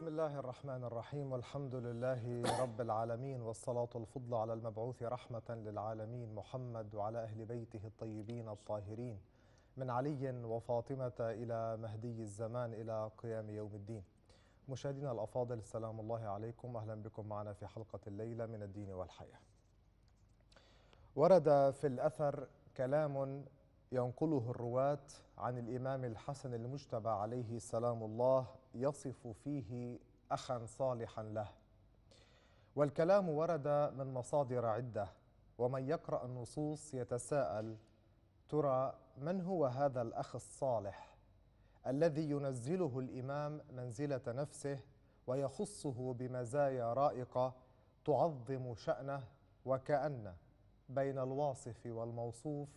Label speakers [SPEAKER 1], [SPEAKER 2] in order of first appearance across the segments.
[SPEAKER 1] بسم الله الرحمن الرحيم والحمد لله رب العالمين والصلاة الفضل على المبعوث رحمة للعالمين محمد وعلى أهل بيته الطيبين الطاهرين من علي وفاطمة إلى مهدي الزمان إلى قيام يوم الدين مشاهدينا الأفاضل السلام الله عليكم أهلا بكم معنا في حلقة الليلة من الدين والحياة ورد في الأثر كلام ينقله الرواة عن الإمام الحسن المجتبى عليه سلام الله يصف فيه اخا صالحا له والكلام ورد من مصادر عده ومن يقرا النصوص يتساءل ترى من هو هذا الاخ الصالح الذي ينزله الامام منزله نفسه ويخصه بمزايا رائقه تعظم شانه وكان بين الواصف والموصوف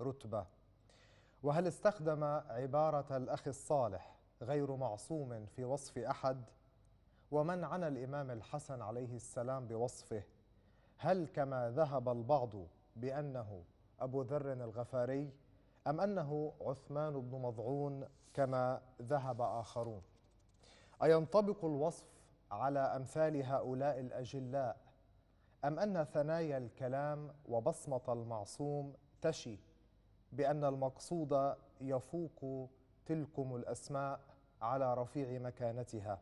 [SPEAKER 1] رتبه وهل استخدم عباره الاخ الصالح غير معصوم في وصف أحد ومن عن الإمام الحسن عليه السلام بوصفه هل كما ذهب البعض بأنه أبو ذر الغفاري أم أنه عثمان بن مضعون كما ذهب آخرون أينطبق الوصف على أمثال هؤلاء الأجلاء أم أن ثنايا الكلام وبصمة المعصوم تشي بأن المقصود يفوق تلكم الأسماء على رفيع مكانتها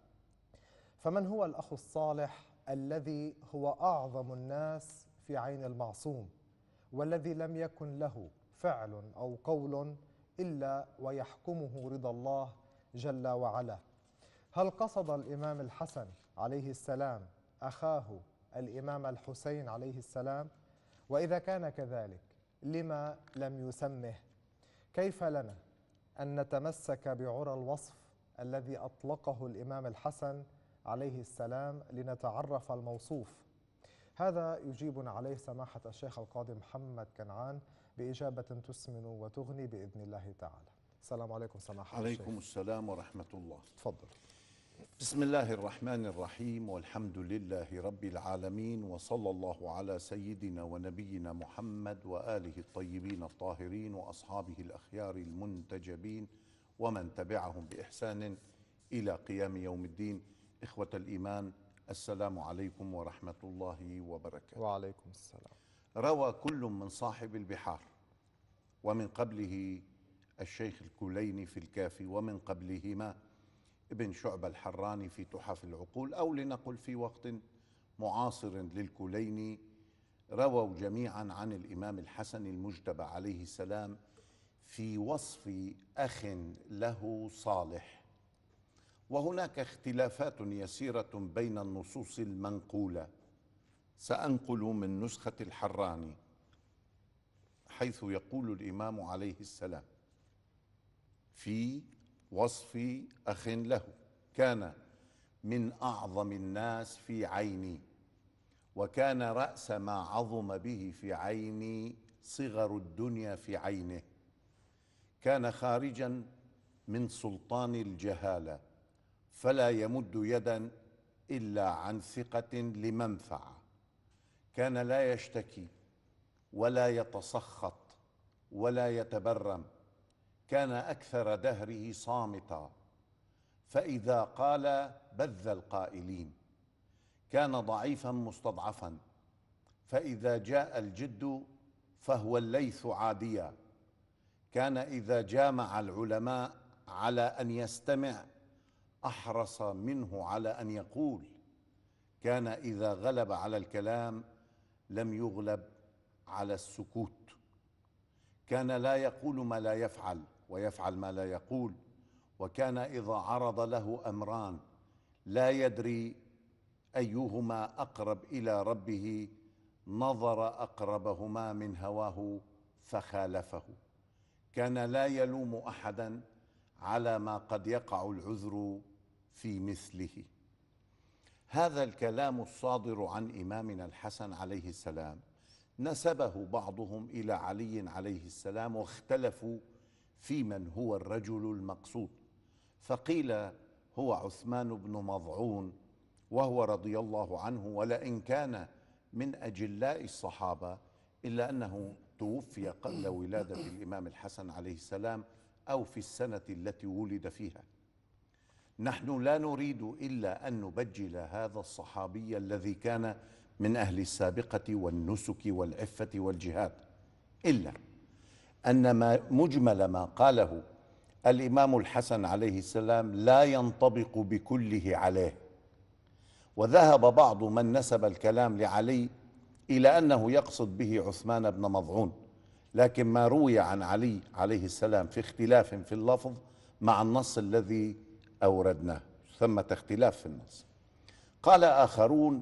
[SPEAKER 1] فمن هو الأخ الصالح الذي هو أعظم الناس في عين المعصوم والذي لم يكن له فعل أو قول إلا ويحكمه رضا الله جل وعلا هل قصد الإمام الحسن عليه السلام أخاه الإمام الحسين عليه السلام وإذا كان كذلك لما لم يسمه كيف لنا أن نتمسك بعرى الوصف الذي أطلقه الإمام الحسن عليه السلام لنتعرف الموصوف هذا يجيب عليه سماحة الشيخ القاضي محمد كنعان بإجابة تسمن وتغني بإذن الله تعالى السلام عليكم سماحة عليكم الشيخ. السلام
[SPEAKER 2] ورحمة الله تفضل بسم الله الرحمن الرحيم والحمد لله رب العالمين وصلى الله على سيدنا ونبينا محمد وآله الطيبين الطاهرين وأصحابه الأخيار المنتجبين ومن تبعهم بإحسان إلى قيام يوم الدين إخوة الإيمان السلام عليكم ورحمة الله وبركاته وعليكم السلام روى كل من صاحب البحار ومن قبله الشيخ الكليني في الكافي ومن قبلهما ابن شعبة الحراني في تحف العقول أو لنقل في وقت معاصر للكليني رووا جميعا عن الإمام الحسن المجتبى عليه السلام في وصف اخ له صالح وهناك اختلافات يسيره بين النصوص المنقوله سانقل من نسخه الحراني حيث يقول الامام عليه السلام في وصف اخ له كان من اعظم الناس في عيني وكان راس ما عظم به في عيني صغر الدنيا في عينه كان خارجا من سلطان الجهاله فلا يمد يدا الا عن ثقه لمنفعه كان لا يشتكي ولا يتسخط ولا يتبرم كان اكثر دهره صامتا فاذا قال بذ القائلين كان ضعيفا مستضعفا فاذا جاء الجد فهو الليث عاديا كان إذا جامع العلماء على أن يستمع أحرص منه على أن يقول كان إذا غلب على الكلام لم يغلب على السكوت كان لا يقول ما لا يفعل ويفعل ما لا يقول وكان إذا عرض له أمران لا يدري أيهما أقرب إلى ربه نظر أقربهما من هواه فخالفه كان لا يلوم احدا على ما قد يقع العذر في مثله هذا الكلام الصادر عن امامنا الحسن عليه السلام نسبه بعضهم الى علي عليه السلام واختلفوا في من هو الرجل المقصود فقيل هو عثمان بن مضعون وهو رضي الله عنه ولئن كان من اجلاء الصحابه الا انه توفي قبل ولادة الإمام الحسن عليه السلام أو في السنة التي ولد فيها نحن لا نريد إلا أن نبجل هذا الصحابي الذي كان من أهل السابقة والنسك والعفة والجهاد إلا أن ما مجمل ما قاله الإمام الحسن عليه السلام لا ينطبق بكله عليه وذهب بعض من نسب الكلام لعلي إلى أنه يقصد به عثمان بن مضعون لكن ما روي عن علي عليه السلام في اختلاف في اللفظ مع النص الذي أوردناه ثمة اختلاف في النص قال آخرون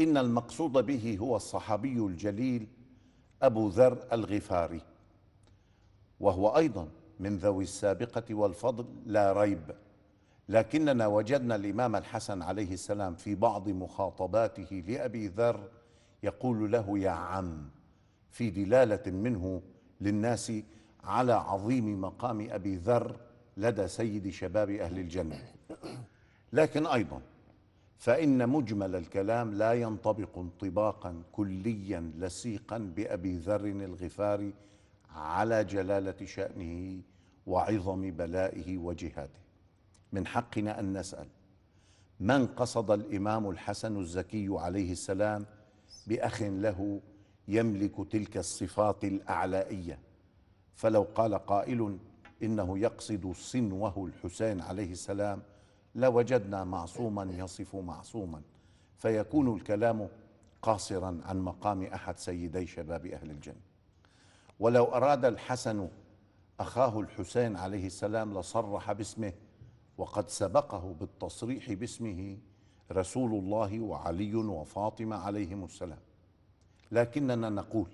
[SPEAKER 2] إن المقصود به هو الصحابي الجليل أبو ذر الغفاري وهو أيضا من ذوي السابقة والفضل لا ريب لكننا وجدنا الإمام الحسن عليه السلام في بعض مخاطباته لأبي ذر يقول له يا عم في دلاله منه للناس على عظيم مقام ابي ذر لدى سيد شباب اهل الجنه لكن ايضا فان مجمل الكلام لا ينطبق انطباقا كليا لصيقا بابي ذر الغفاري على جلاله شانه وعظم بلائه وجهاده من حقنا ان نسال من قصد الامام الحسن الزكي عليه السلام باخ له يملك تلك الصفات الاعلائيه فلو قال قائل انه يقصد صنوه الحسين عليه السلام لوجدنا معصوما يصف معصوما فيكون الكلام قاصرا عن مقام احد سيدي شباب اهل الجنه ولو اراد الحسن اخاه الحسين عليه السلام لصرح باسمه وقد سبقه بالتصريح باسمه رسول الله وعلي وفاطمه عليهم السلام لكننا نقول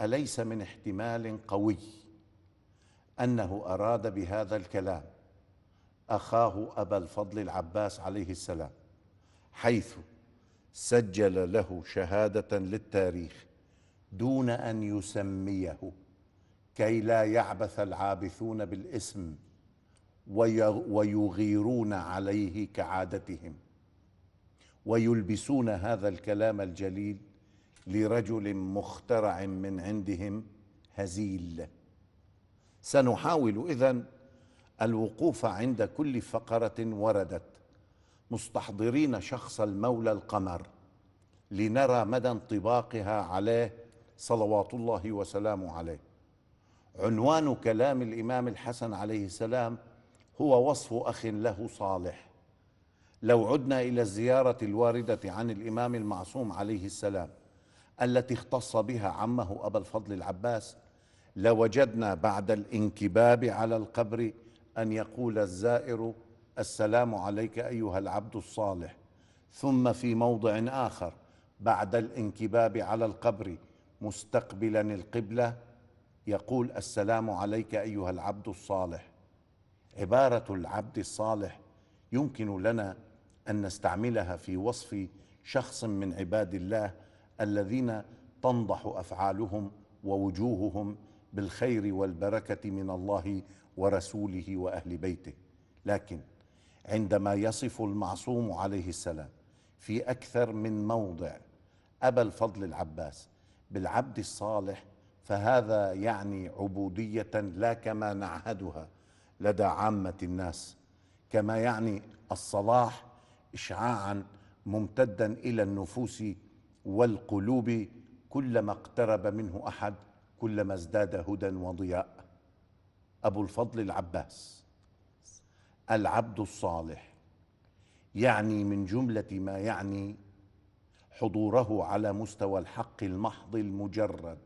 [SPEAKER 2] اليس من احتمال قوي انه اراد بهذا الكلام اخاه ابا الفضل العباس عليه السلام حيث سجل له شهاده للتاريخ دون ان يسميه كي لا يعبث العابثون بالاسم ويغيرون عليه كعادتهم ويلبسون هذا الكلام الجليل لرجل مخترع من عندهم هزيل سنحاول اذا الوقوف عند كل فقره وردت مستحضرين شخص المولى القمر لنرى مدى انطباقها عليه صلوات الله وسلامه عليه عنوان كلام الامام الحسن عليه السلام هو وصف اخ له صالح لو عدنا إلى الزيارة الواردة عن الإمام المعصوم عليه السلام التي اختص بها عمه أبا الفضل العباس لوجدنا بعد الانكباب على القبر أن يقول الزائر السلام عليك أيها العبد الصالح ثم في موضع آخر بعد الانكباب على القبر مستقبلا القبلة يقول السلام عليك أيها العبد الصالح عبارة العبد الصالح يمكن لنا ان نستعملها في وصف شخص من عباد الله الذين تنضح افعالهم ووجوههم بالخير والبركه من الله ورسوله واهل بيته لكن عندما يصف المعصوم عليه السلام في اكثر من موضع ابا الفضل العباس بالعبد الصالح فهذا يعني عبوديه لا كما نعهدها لدى عامه الناس كما يعني الصلاح اشعاعا ممتدا الى النفوس والقلوب كلما اقترب منه احد كلما ازداد هدى وضياء ابو الفضل العباس العبد الصالح يعني من جمله ما يعني حضوره على مستوى الحق المحض المجرد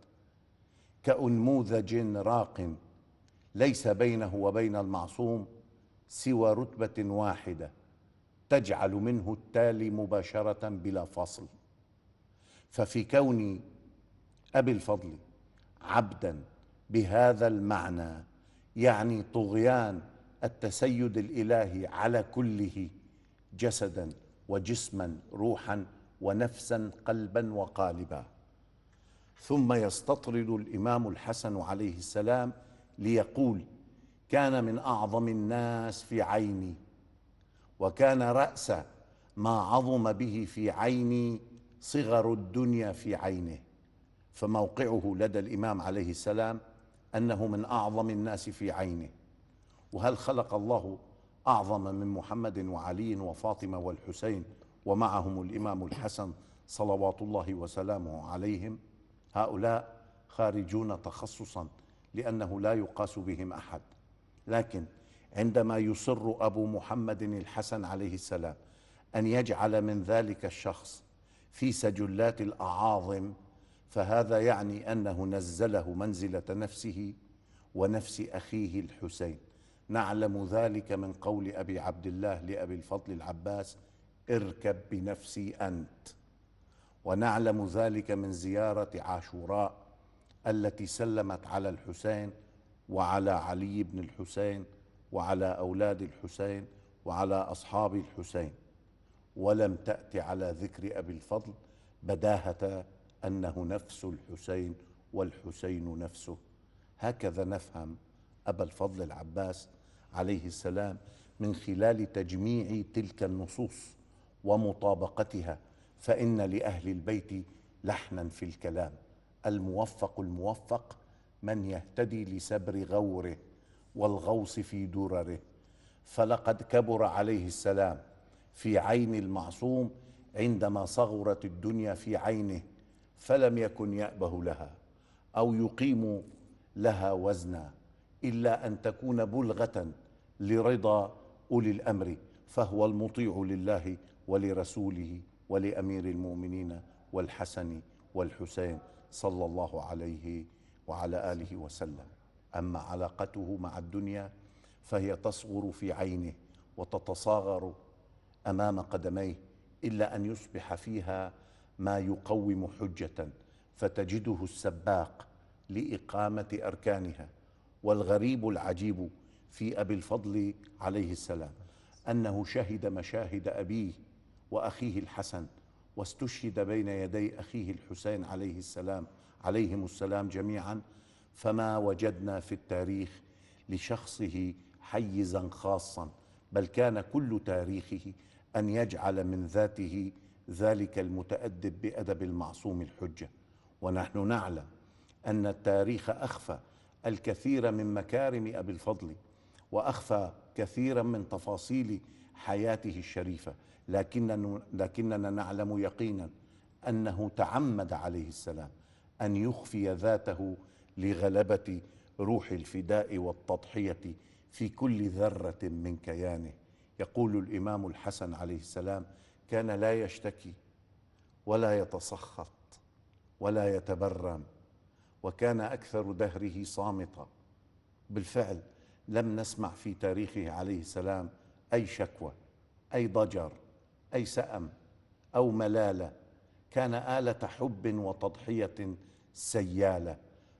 [SPEAKER 2] كانموذج راق ليس بينه وبين المعصوم سوى رتبه واحده تجعل منه التالي مباشرة بلا فصل ففي كون أبي الفضل عبدا بهذا المعنى يعني طغيان التسيد الإلهي على كله جسدا وجسما روحا ونفسا قلبا وقالبا ثم يستطرد الإمام الحسن عليه السلام ليقول كان من أعظم الناس في عيني وكان رأس ما عظم به في عيني صغر الدنيا في عينه فموقعه لدى الإمام عليه السلام أنه من أعظم الناس في عينه وهل خلق الله أعظم من محمد وعلي وفاطمة والحسين ومعهم الإمام الحسن صلوات الله وسلامه عليهم هؤلاء خارجون تخصصا لأنه لا يقاس بهم أحد لكن عندما يصر ابو محمد الحسن عليه السلام ان يجعل من ذلك الشخص في سجلات الاعاظم فهذا يعني انه نزله منزله نفسه ونفس اخيه الحسين نعلم ذلك من قول ابي عبد الله لابي الفضل العباس اركب بنفسي انت ونعلم ذلك من زياره عاشوراء التي سلمت على الحسين وعلى علي بن الحسين وعلى أولاد الحسين وعلى أصحاب الحسين ولم تأت على ذكر أبي الفضل بداهة أنه نفس الحسين والحسين نفسه هكذا نفهم أبا الفضل العباس عليه السلام من خلال تجميع تلك النصوص ومطابقتها فإن لأهل البيت لحنا في الكلام الموفق الموفق من يهتدي لسبر غوره والغوص في درره فلقد كبر عليه السلام في عين المعصوم عندما صغرت الدنيا في عينه فلم يكن يأبه لها أو يقيم لها وزنا إلا أن تكون بلغة لرضا أولي الأمر فهو المطيع لله ولرسوله ولأمير المؤمنين والحسن والحسين صلى الله عليه وعلى آله وسلم أما علاقته مع الدنيا فهي تصغر في عينه وتتصاغر أمام قدميه إلا أن يصبح فيها ما يقوم حجة فتجده السباق لإقامة أركانها والغريب العجيب في أبي الفضل عليه السلام أنه شهد مشاهد أبيه وأخيه الحسن واستشهد بين يدي أخيه الحسين عليه السلام عليهم السلام جميعا فما وجدنا في التاريخ لشخصه حيزا خاصا بل كان كل تاريخه ان يجعل من ذاته ذلك المتادب بادب المعصوم الحجه ونحن نعلم ان التاريخ اخفى الكثير من مكارم ابي الفضل واخفى كثيرا من تفاصيل حياته الشريفه لكننا لكننا نعلم يقينا انه تعمد عليه السلام ان يخفي ذاته لغلبة روح الفداء والتضحية في كل ذرة من كيانه يقول الإمام الحسن عليه السلام كان لا يشتكي ولا يتسخط ولا يتبرم وكان أكثر دهره صامتا بالفعل لم نسمع في تاريخه عليه السلام أي شكوى أي ضجر أي سأم أو ملالة كان آلة حب وتضحية سياله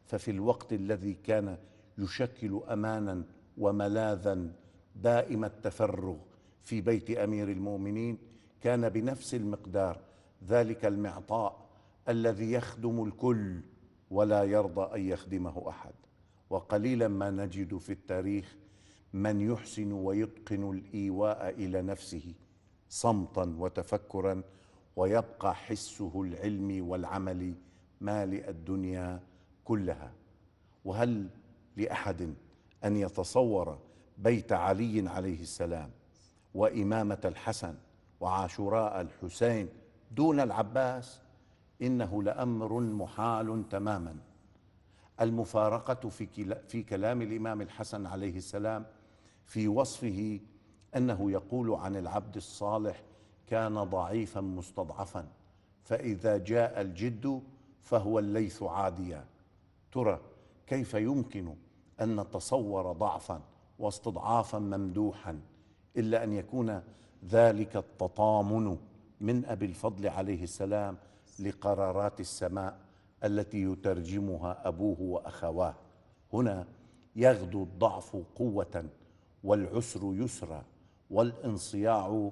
[SPEAKER 2] ففي الوقت الذي كان يشكل امانا وملاذا دائم التفرغ في بيت امير المؤمنين كان بنفس المقدار ذلك المعطاء الذي يخدم الكل ولا يرضى ان يخدمه احد وقليلا ما نجد في التاريخ من يحسن ويتقن الايواء الى نفسه صمتا وتفكرا ويبقى حسه العلمي والعملي مالئ الدنيا كلها وهل لاحد ان يتصور بيت علي عليه السلام وامامه الحسن وعاشوراء الحسين دون العباس انه لامر محال تماما المفارقه في, في كلام الامام الحسن عليه السلام في وصفه انه يقول عن العبد الصالح كان ضعيفا مستضعفا فاذا جاء الجد فهو الليث عاديا ترى كيف يمكن ان نتصور ضعفا واستضعافا ممدوحا الا ان يكون ذلك التطامن من ابي الفضل عليه السلام لقرارات السماء التي يترجمها ابوه واخواه هنا يغدو الضعف قوه والعسر يسرا والانصياع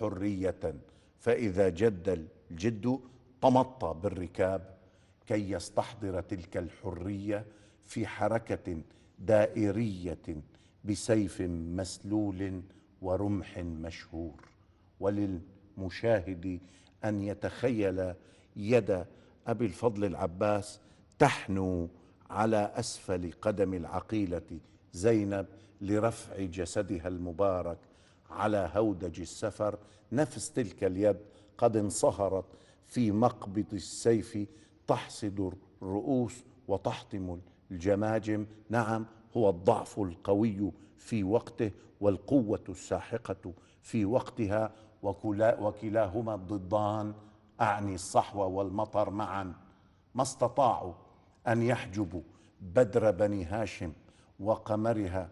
[SPEAKER 2] حريه فاذا جد الجد طمط بالركاب كي يستحضر تلك الحريه في حركه دائريه بسيف مسلول ورمح مشهور وللمشاهد ان يتخيل يد ابي الفضل العباس تحنو على اسفل قدم العقيله زينب لرفع جسدها المبارك على هودج السفر نفس تلك اليد قد انصهرت في مقبض السيف تحصد الرؤوس وتحطم الجماجم نعم هو الضعف القوي في وقته والقوة الساحقة في وقتها وكلاهما الضدان أعني الصحوة والمطر معا ما استطاعوا أن يحجبوا بدر بني هاشم وقمرها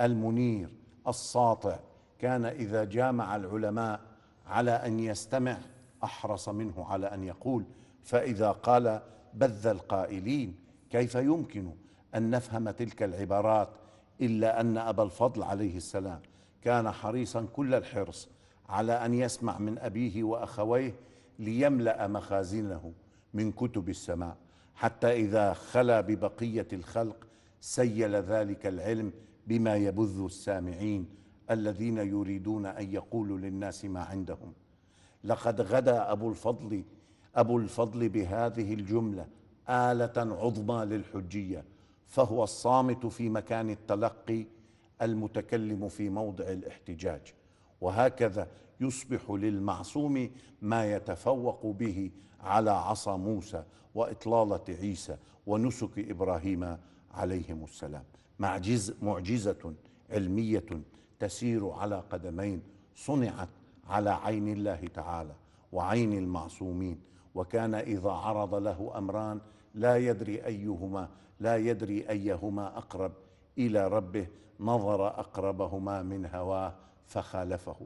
[SPEAKER 2] المنير الساطع كان إذا جامع العلماء على أن يستمع أحرص منه على أن يقول فإذا قال بذ القائلين كيف يمكن أن نفهم تلك العبارات إلا أن أبا الفضل عليه السلام كان حريصا كل الحرص على أن يسمع من أبيه وأخويه ليملأ مخازنه من كتب السماء حتى إذا خلا ببقية الخلق سيل ذلك العلم بما يبذ السامعين الذين يريدون أن يقولوا للناس ما عندهم لقد غدا أبو الفضل أبو الفضل بهذه الجملة آلة عظمى للحجية فهو الصامت في مكان التلقي المتكلم في موضع الاحتجاج وهكذا يصبح للمعصوم ما يتفوق به على عصا موسى وإطلالة عيسى ونسك إبراهيم عليهم السلام معجز معجزة علمية تسير على قدمين صنعت على عين الله تعالى وعين المعصومين وكان إذا عرض له أمران لا يدري أيهما لا يدري أيهما أقرب إلى ربه نظر أقربهما من هواه فخالفه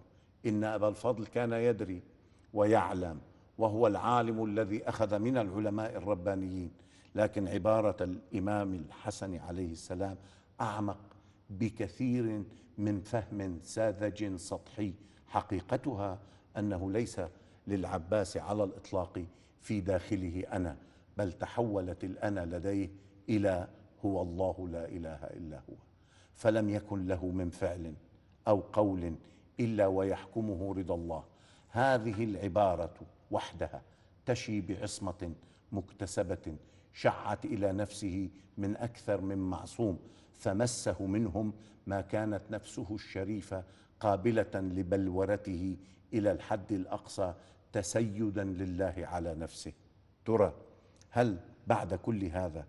[SPEAKER 2] إن أبا الفضل كان يدري ويعلم وهو العالم الذي أخذ من العلماء الربانيين لكن عبارة الإمام الحسن عليه السلام أعمق بكثير من فهم ساذج سطحي حقيقتها أنه ليس للعباس على الإطلاق في داخله انا بل تحولت الانا لديه الى هو الله لا اله الا هو فلم يكن له من فعل او قول الا ويحكمه رضا الله هذه العباره وحدها تشي بعصمه مكتسبه شعت الى نفسه من اكثر من معصوم فمسه منهم ما كانت نفسه الشريفه قابله لبلورته الى الحد الاقصى تسيدا لله على نفسه ترى هل بعد كل هذا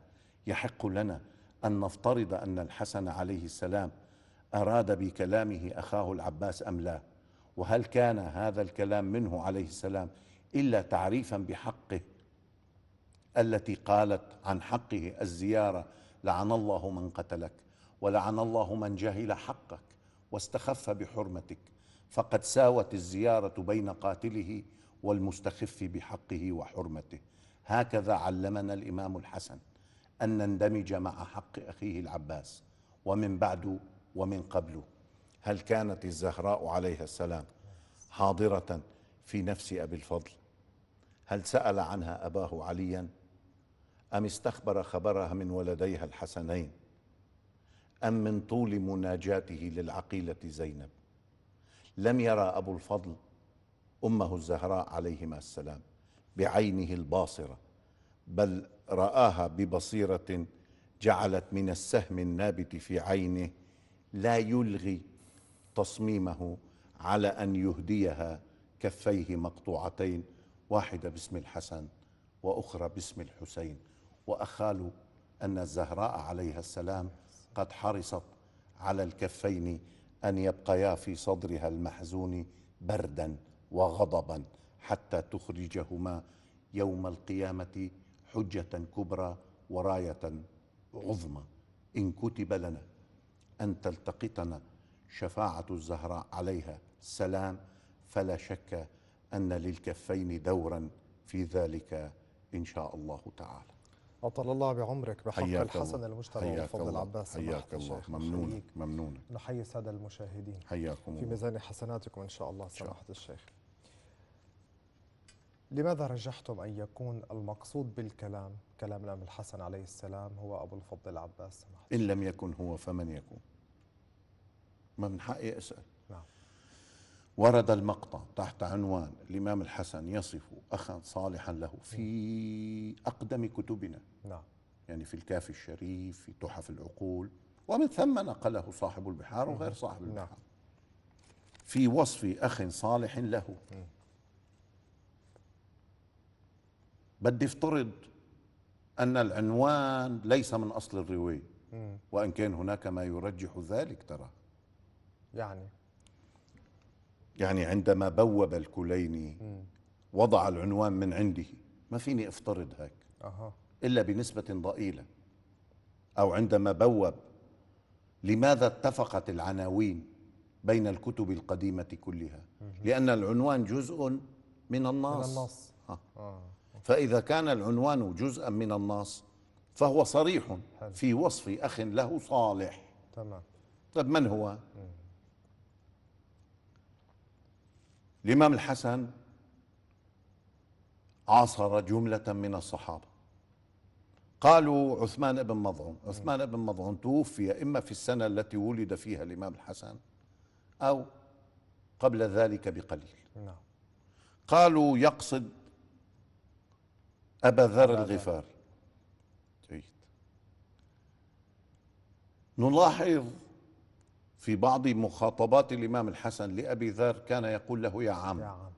[SPEAKER 2] يحق لنا ان نفترض ان الحسن عليه السلام اراد بكلامه اخاه العباس ام لا وهل كان هذا الكلام منه عليه السلام الا تعريفا بحقه التي قالت عن حقه الزياره لعن الله من قتلك ولعن الله من جهل حقك واستخف بحرمتك فقد ساوت الزياره بين قاتله والمستخف بحقه وحرمته هكذا علمنا الامام الحسن ان نندمج مع حق اخيه العباس ومن بعده ومن قبله هل كانت الزهراء عليها السلام حاضره في نفس ابي الفضل هل سال عنها اباه عليا ام استخبر خبرها من ولديها الحسنين ام من طول مناجاته للعقيله زينب لم يرى ابو الفضل امه الزهراء عليهما السلام بعينه الباصره بل راها ببصيره جعلت من السهم النابت في عينه لا يلغي تصميمه على ان يهديها كفيه مقطوعتين واحده باسم الحسن واخرى باسم الحسين واخالوا ان الزهراء عليها السلام قد حرصت على الكفين ان يبقيا في صدرها المحزون بردا وغضبا حتى تخرجهما يوم القيامه حجه كبرى ورايه عظمى ان كتب لنا ان تلتقطنا شفاعه الزهراء عليها السلام فلا شك ان للكفين دورا في ذلك ان شاء الله تعالى
[SPEAKER 1] أطال الله بعمرك بحق الحسن الله. المجتمع والفضل العباس حياك الله ممنون ممنون نحيي السادة المشاهدين حياكم في ميزان حسناتكم إن شاء الله سماحة الشيخ لماذا رجحتم أن يكون المقصود بالكلام كلام الإمام الحسن عليه السلام هو أبو الفضل العباس
[SPEAKER 2] سمحت. إن لم يكن هو فمن يكون ما من حقي أسأل نعم. ورد المقطع تحت عنوان الإمام الحسن يصف أخا صالحا له في أقدم كتبنا نعم. يعني في الكافي الشريف في تحف العقول ومن ثم نقله صاحب البحار وغير صاحب البحار نعم. في وصف أخ صالح له بدي افترض أن العنوان ليس من أصل الرواية وإن كان هناك ما يرجح ذلك ترى يعني يعني عندما بوب الكليني وضع العنوان من عنده ما فيني افترض هيك أه. إلا بنسبة ضئيلة أو عندما بوب لماذا اتفقت العناوين بين الكتب القديمة كلها لأن العنوان جزء من النص, من النص. آه. آه. فإذا كان العنوان جزءا من النص فهو صريح في وصف أخ له صالح تمام طيب من هو؟ الإمام الحسن عاصر جملة من الصحابة قالوا عثمان بن مظعون عثمان بن مظعون توفي إما في السنة التي ولد فيها الإمام الحسن أو قبل ذلك بقليل نعم. قالوا يقصد أبا ذر الغفار جيد نلاحظ في بعض مخاطبات الإمام الحسن لأبي ذر كان يقول له يا عم, يا عم.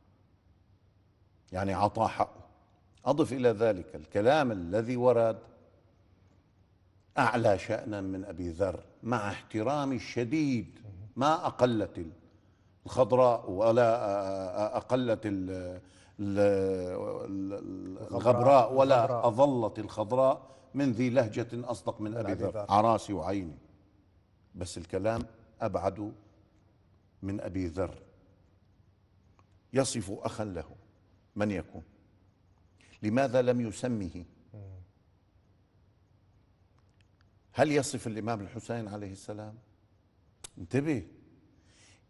[SPEAKER 2] يعني عطى حقه أضف إلى ذلك الكلام الذي ورد أعلى شأنا من أبي ذر مع احترامي الشديد ما أقلت الخضراء ولا أقلت الغبراء ولا أظلت الخضراء من ذي لهجة أصدق من أبي ذر عراسي وعيني بس الكلام أبعد من أبي ذر يصف أخا له من يكون لماذا لم يسمه هل يصف الإمام الحسين عليه السلام انتبه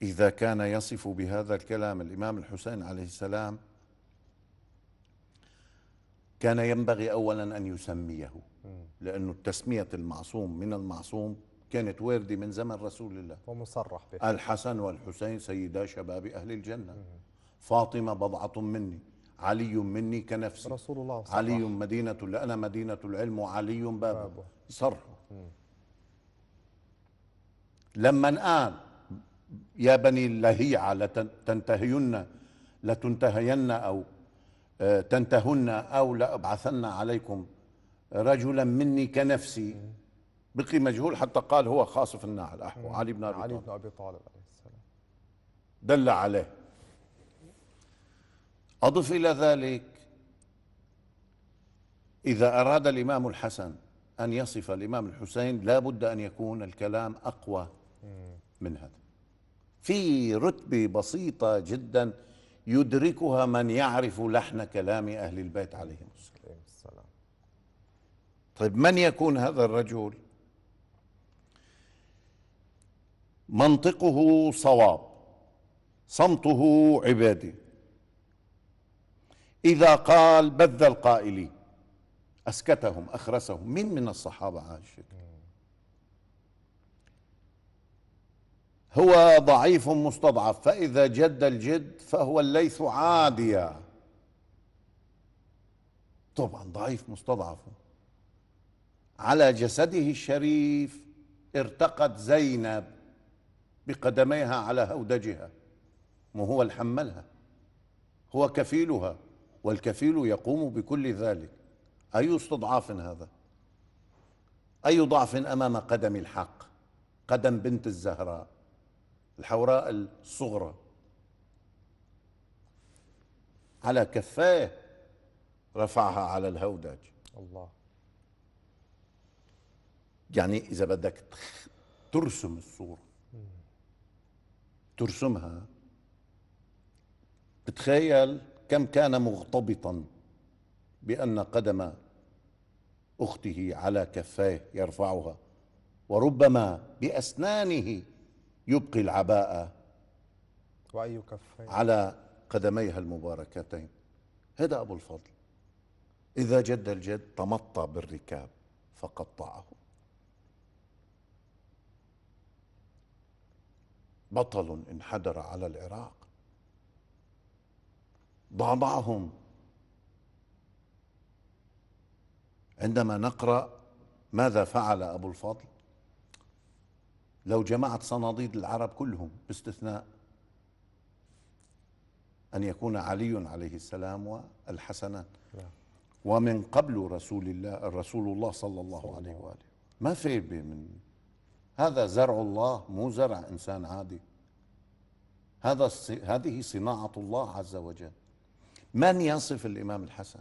[SPEAKER 2] إذا كان يصف بهذا الكلام الإمام الحسين عليه السلام كان ينبغي أولا أن يسميه لأنه تسمية المعصوم من المعصوم كانت واردة من زمن رسول الله
[SPEAKER 1] ومصرح به
[SPEAKER 2] الحسن والحسين سيدا شباب أهل الجنة فاطمة بضعة مني علي مني كنفسي رسول
[SPEAKER 1] الله صرح. علي
[SPEAKER 2] مدينة لأنا مدينة العلم وعلي باب بابه. صرح لما قال يا بني لهيعة لتنتهين لتنتهين أو آه، تنتهن أو لأبعثن عليكم رجلا مني كنفسي بقي مجهول حتى قال هو خاصف النعل أحو علي بن أبي طالب علي
[SPEAKER 1] بن أبي طالب عليه السلام
[SPEAKER 2] دل عليه أضف إلى ذلك إذا أراد الإمام الحسن أن يصف الإمام الحسين لا بد أن يكون الكلام أقوى من هذا في رتبة بسيطة جدا يدركها من يعرف لحن كلام أهل البيت عليهم السلام طيب من يكون هذا الرجل منطقه صواب صمته عبادي إذا قال بذ القائلين أسكتهم أخرسهم من من الصحابة عاش هو ضعيف مستضعف فإذا جد الجد فهو الليث عاديا طبعا ضعيف مستضعف على جسده الشريف ارتقت زينب بقدميها على هودجها مو هو اللي حملها هو كفيلها والكفيل يقوم بكل ذلك أي استضعاف هذا أي ضعف أمام قدم الحق قدم بنت الزهراء الحوراء الصغرى على كفاه رفعها على الهودج الله يعني إذا بدك ترسم الصورة ترسمها بتخيل كم كان مغتبطا بأن قدم أخته على كفاه يرفعها وربما بأسنانه يبقي العباءة
[SPEAKER 1] وأي كفين
[SPEAKER 2] على قدميها المباركتين هذا أبو الفضل إذا جد الجد تمطى بالركاب فقطعه بطل انحدر على العراق ضعضعهم عندما نقرأ ماذا فعل أبو الفضل لو جمعت صناديد العرب كلهم باستثناء أن يكون علي عليه السلام والحسنات نعم. ومن قبل رسول الله رسول الله صلى الله عليه وآله ما في من هذا زرع الله مو زرع إنسان عادي هذا هذه صناعة الله عز وجل من يصف الإمام الحسن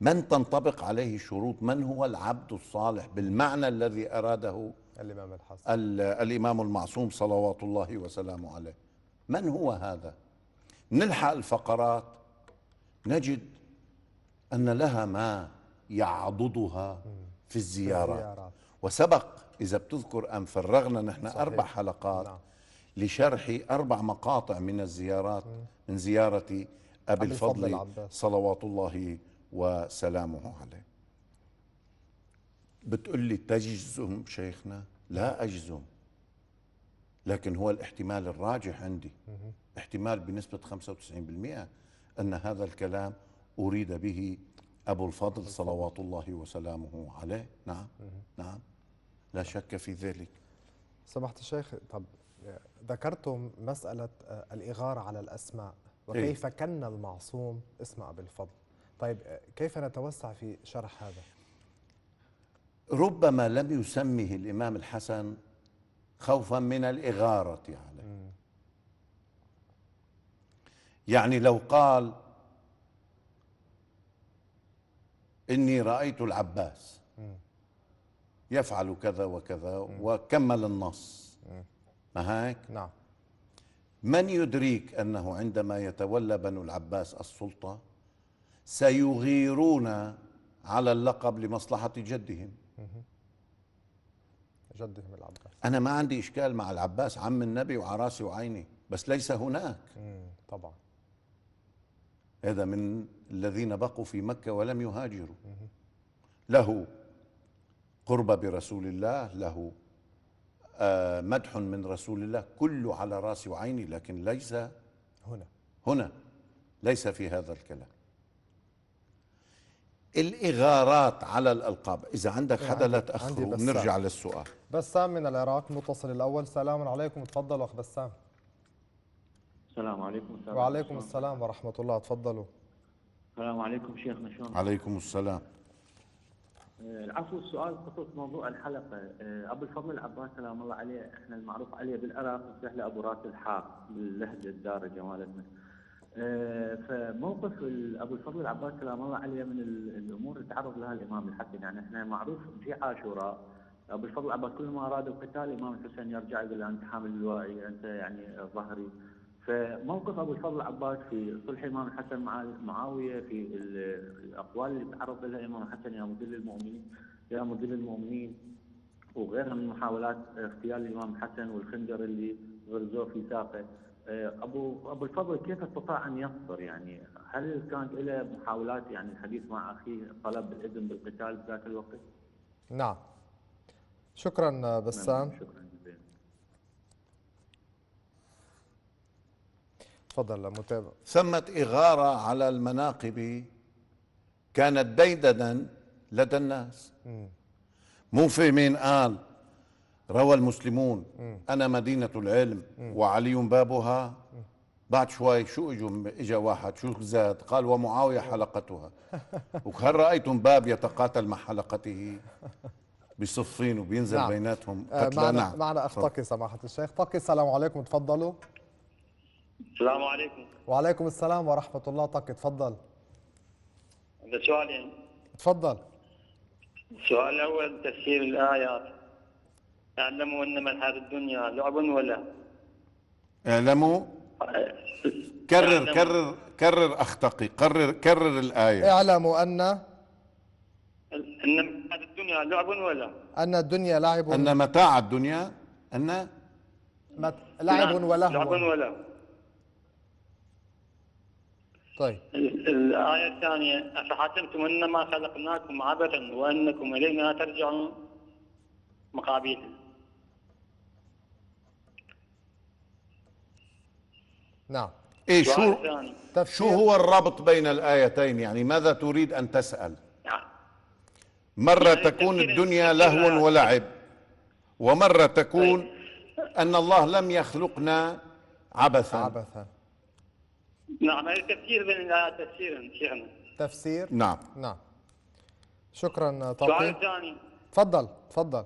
[SPEAKER 2] من تنطبق عليه الشروط من هو العبد الصالح بالمعنى الذي أراده الإمام الحسن الإمام المعصوم صلوات الله وسلامه عليه من هو هذا؟ نلحق الفقرات نجد أن لها ما يعضدها في الزيارات وسبق إذا بتذكر أن فرغنا نحن صحيح. أربع حلقات نعم. لشرح أربع مقاطع من الزيارات من زيارة أبي الفضل صلوات الله وسلامه عليه بتقول لي تجزم شيخنا لا أجزم لكن هو الاحتمال الراجح عندي احتمال بنسبة 95% أن هذا الكلام أريد به أبو الفضل صلوات الله وسلامه عليه نعم نعم لا شك في ذلك
[SPEAKER 1] سمحت الشيخ طب ذكرتم مسألة آه، الإغارة على الأسماء إيه. وكيف كن المعصوم اسم ابو الفضل طيب آه، كيف نتوسع في شرح هذا
[SPEAKER 2] ربما لم يسمه الإمام الحسن خوفا من الإغارة عليه يعني لو قال إني رأيت العباس يفعل كذا وكذا وكمل النص ما هيك؟ نعم من يدريك أنه عندما يتولى بنو العباس السلطة سيغيرون على اللقب لمصلحة جدهم
[SPEAKER 1] جدهم العباس
[SPEAKER 2] أنا ما عندي إشكال مع العباس عم النبي وعراسي وعيني بس ليس هناك طبعا هذا من الذين بقوا في مكة ولم يهاجروا له قرب برسول الله له آه مدح من رسول الله كله على راسي وعيني لكن ليس هنا هنا ليس في هذا الكلام الاغارات على الالقاب اذا عندك يعني حدا لا تاخره بنرجع للسؤال
[SPEAKER 1] بسام من العراق متصل الاول سلام عليكم تفضلوا اخ بسام
[SPEAKER 3] السلام
[SPEAKER 2] عليكم
[SPEAKER 1] وعليكم السلام ورحمه الله تفضلوا
[SPEAKER 3] السلام عليكم شيخنا شلون
[SPEAKER 2] عليكم السلام
[SPEAKER 3] آه، العفو السؤال بخصوص موضوع الحلقه آه، ابو الفضل العباس سلام الله عليه احنا المعروف عليه بالعراق نسمح له ابو راس الحار باللهجه الدارجه مالتنا آه، فموقف ابو الفضل العباس سلام الله عليه من الامور اللي تعرض لها الامام الحسن يعني احنا معروف في عاشوراء ابو الفضل العباس كل ما اراد القتال الامام الحسين يرجع يقول له انت حامل اللواء انت يعني ظهري فموقف ابو الفضل العباس في صلح الامام الحسن مع معاويه في الاقوال اللي تعرض لها الامام الحسن يا مذل المؤمنين يا مذل المؤمنين وغيرها من محاولات اغتيال الامام الحسن والخنجر اللي غرزوه في ساقه آه، ابو ابو الفضل كيف استطاع ان يصبر يعني هل كانت له محاولات يعني الحديث مع اخيه طلب الاذن بالقتال بذاك الوقت؟
[SPEAKER 1] نعم
[SPEAKER 2] شكرا آه، نعم، بسام شكرا جزيلا تفضل آه، متابع ثمت اغاره على المناقب كانت ديدنا لدى الناس مو في مين قال روى المسلمون أنا مدينة العلم وعلي بابها بعد شوي شو اجوا اجى واحد شو زاد قال ومعاويه حلقتها وهل رايتم باب يتقاتل مع حلقته بصفين وبينزل نعم. بيناتهم آه، قتلى معنا نعم معنا اخ طاقي
[SPEAKER 1] سماحه الشيخ طاقي السلام عليكم تفضلوا
[SPEAKER 3] السلام عليكم
[SPEAKER 1] وعليكم السلام ورحمه الله طاقي تفضل سؤالين تفضل
[SPEAKER 3] السؤال الاول تفسير الايات اعلموا انما الحياه الدنيا لعب ولا
[SPEAKER 2] اعلموا كرر كرر كرر اختقي كرر كرر الايه
[SPEAKER 1] اعلموا ان ان الدنيا لعب ولا ان الدنيا
[SPEAKER 2] لعب ان متاع الدنيا ان مت...
[SPEAKER 1] لعب نعم، وله لعب
[SPEAKER 3] ولا طيب الآية الثانية أفحسبتم أنما خلقناكم عبثا وأنكم إلينا ترجعون مقابل
[SPEAKER 2] نعم ايه شو طب شو هو الربط بين الايتين يعني ماذا تريد ان تسال نعم. مره يعني تكون الدنيا لهو ولعب ومره تكون طيب. ان الله لم يخلقنا عبثا عبثا
[SPEAKER 3] نعم هذا تفسير بين تفسير شيخنا
[SPEAKER 2] تفسير
[SPEAKER 1] نعم نعم شكرا طارق تفضل تفضل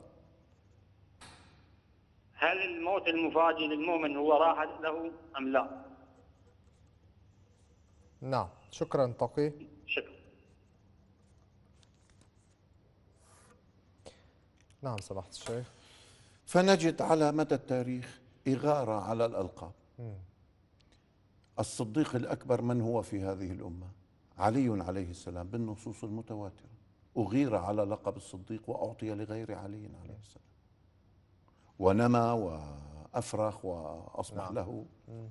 [SPEAKER 3] هل الموت المفاجئ للمؤمن هو راحة له أم لا؟
[SPEAKER 1] نعم شكرا تقي شكرا
[SPEAKER 2] نعم سمحت الشيخ فنجد على مدى التاريخ إغارة على الألقاب م. الصديق الأكبر من هو في هذه الأمة علي عليه السلام بالنصوص المتواترة أغير على لقب الصديق وأعطي لغير علي عليه السلام ونما وأفرخ وأصبح نعم. له م.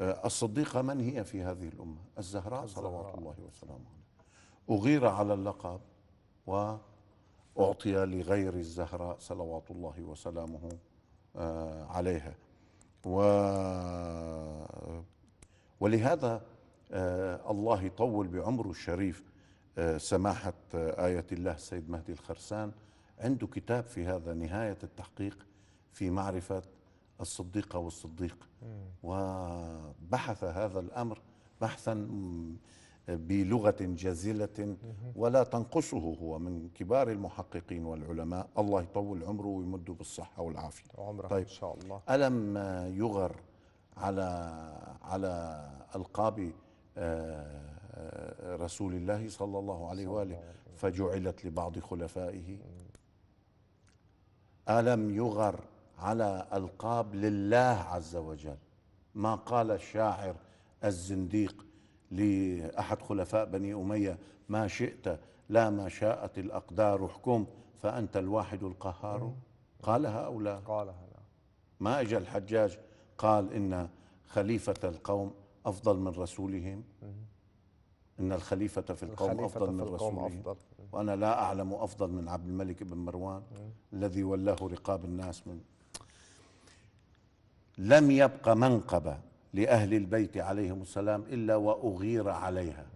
[SPEAKER 2] آه، الصديقة من هي في هذه الأمة الزهراء صلوات الله وسلامه عليها أغير على اللقب وأعطي لغير الزهراء صلوات الله وسلامه آه، عليها و ولهذا آه، الله يطول بعمره الشريف سماحة آية الله السيد مهدي الخرسان عنده كتاب في هذا نهاية التحقيق في معرفة الصديقة والصديق وبحث هذا الأمر بحثا بلغة جزيلة ولا تنقصه هو من كبار المحققين والعلماء الله يطول عمره ويمده بالصحة والعافية عمره طيب إن شاء الله ألم يغر على على ألقاب آه، آه، رسول الله صلى الله عليه وآله فجعلت لبعض خلفائه ألم يغر على القاب لله عز وجل ما قال الشاعر الزنديق لاحد خلفاء بني اميه ما شئت لا ما شاءت الاقدار احكم فانت الواحد القهار قالها او لا قالها لا ما اجى الحجاج قال ان خليفه القوم افضل من رسولهم ان الخليفه في القوم الخليفة افضل من رسولهم أفضل. وانا لا اعلم افضل من عبد الملك بن مروان الذي ولاه رقاب الناس من لم يبق منقبة لأهل البيت عليهم السلام إلا وأغير عليها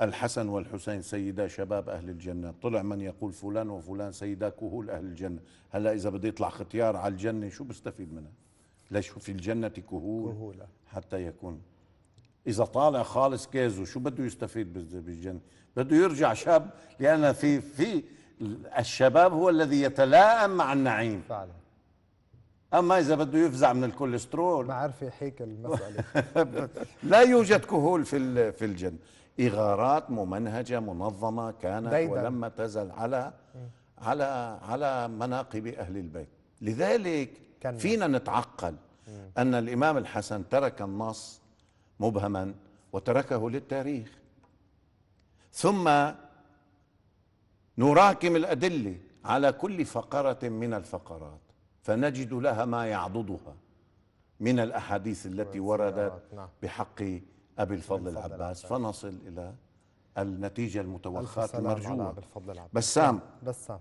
[SPEAKER 2] الحسن والحسين سيدا شباب أهل الجنة طلع من يقول فلان وفلان سيدا كهول أهل الجنة هلا إذا بده يطلع ختيار على الجنة شو بستفيد منها ليش في الجنة كهول كهولة. حتى يكون إذا طالع خالص كيزو شو بده يستفيد بالجنة بده يرجع شاب لأن في في الشباب هو الذي يتلائم مع النعيم فعلا اما اذا بده يفزع من الكوليسترول ما عارف يحيك المساله لا يوجد كهول في في الجن اغارات ممنهجه منظمه كانت دايداً. ولم تزل على على على مناقب اهل البيت لذلك كان فينا نتعقل ان الامام الحسن ترك النص مبهما وتركه للتاريخ ثم نراكم الادله على كل فقره من الفقرات فنجد لها ما يعضدها من الأحاديث التي وردت نعم. بحق أبي الفضل العباس فنصل إلى النتيجة المتوخاة المرجوة بسام بسام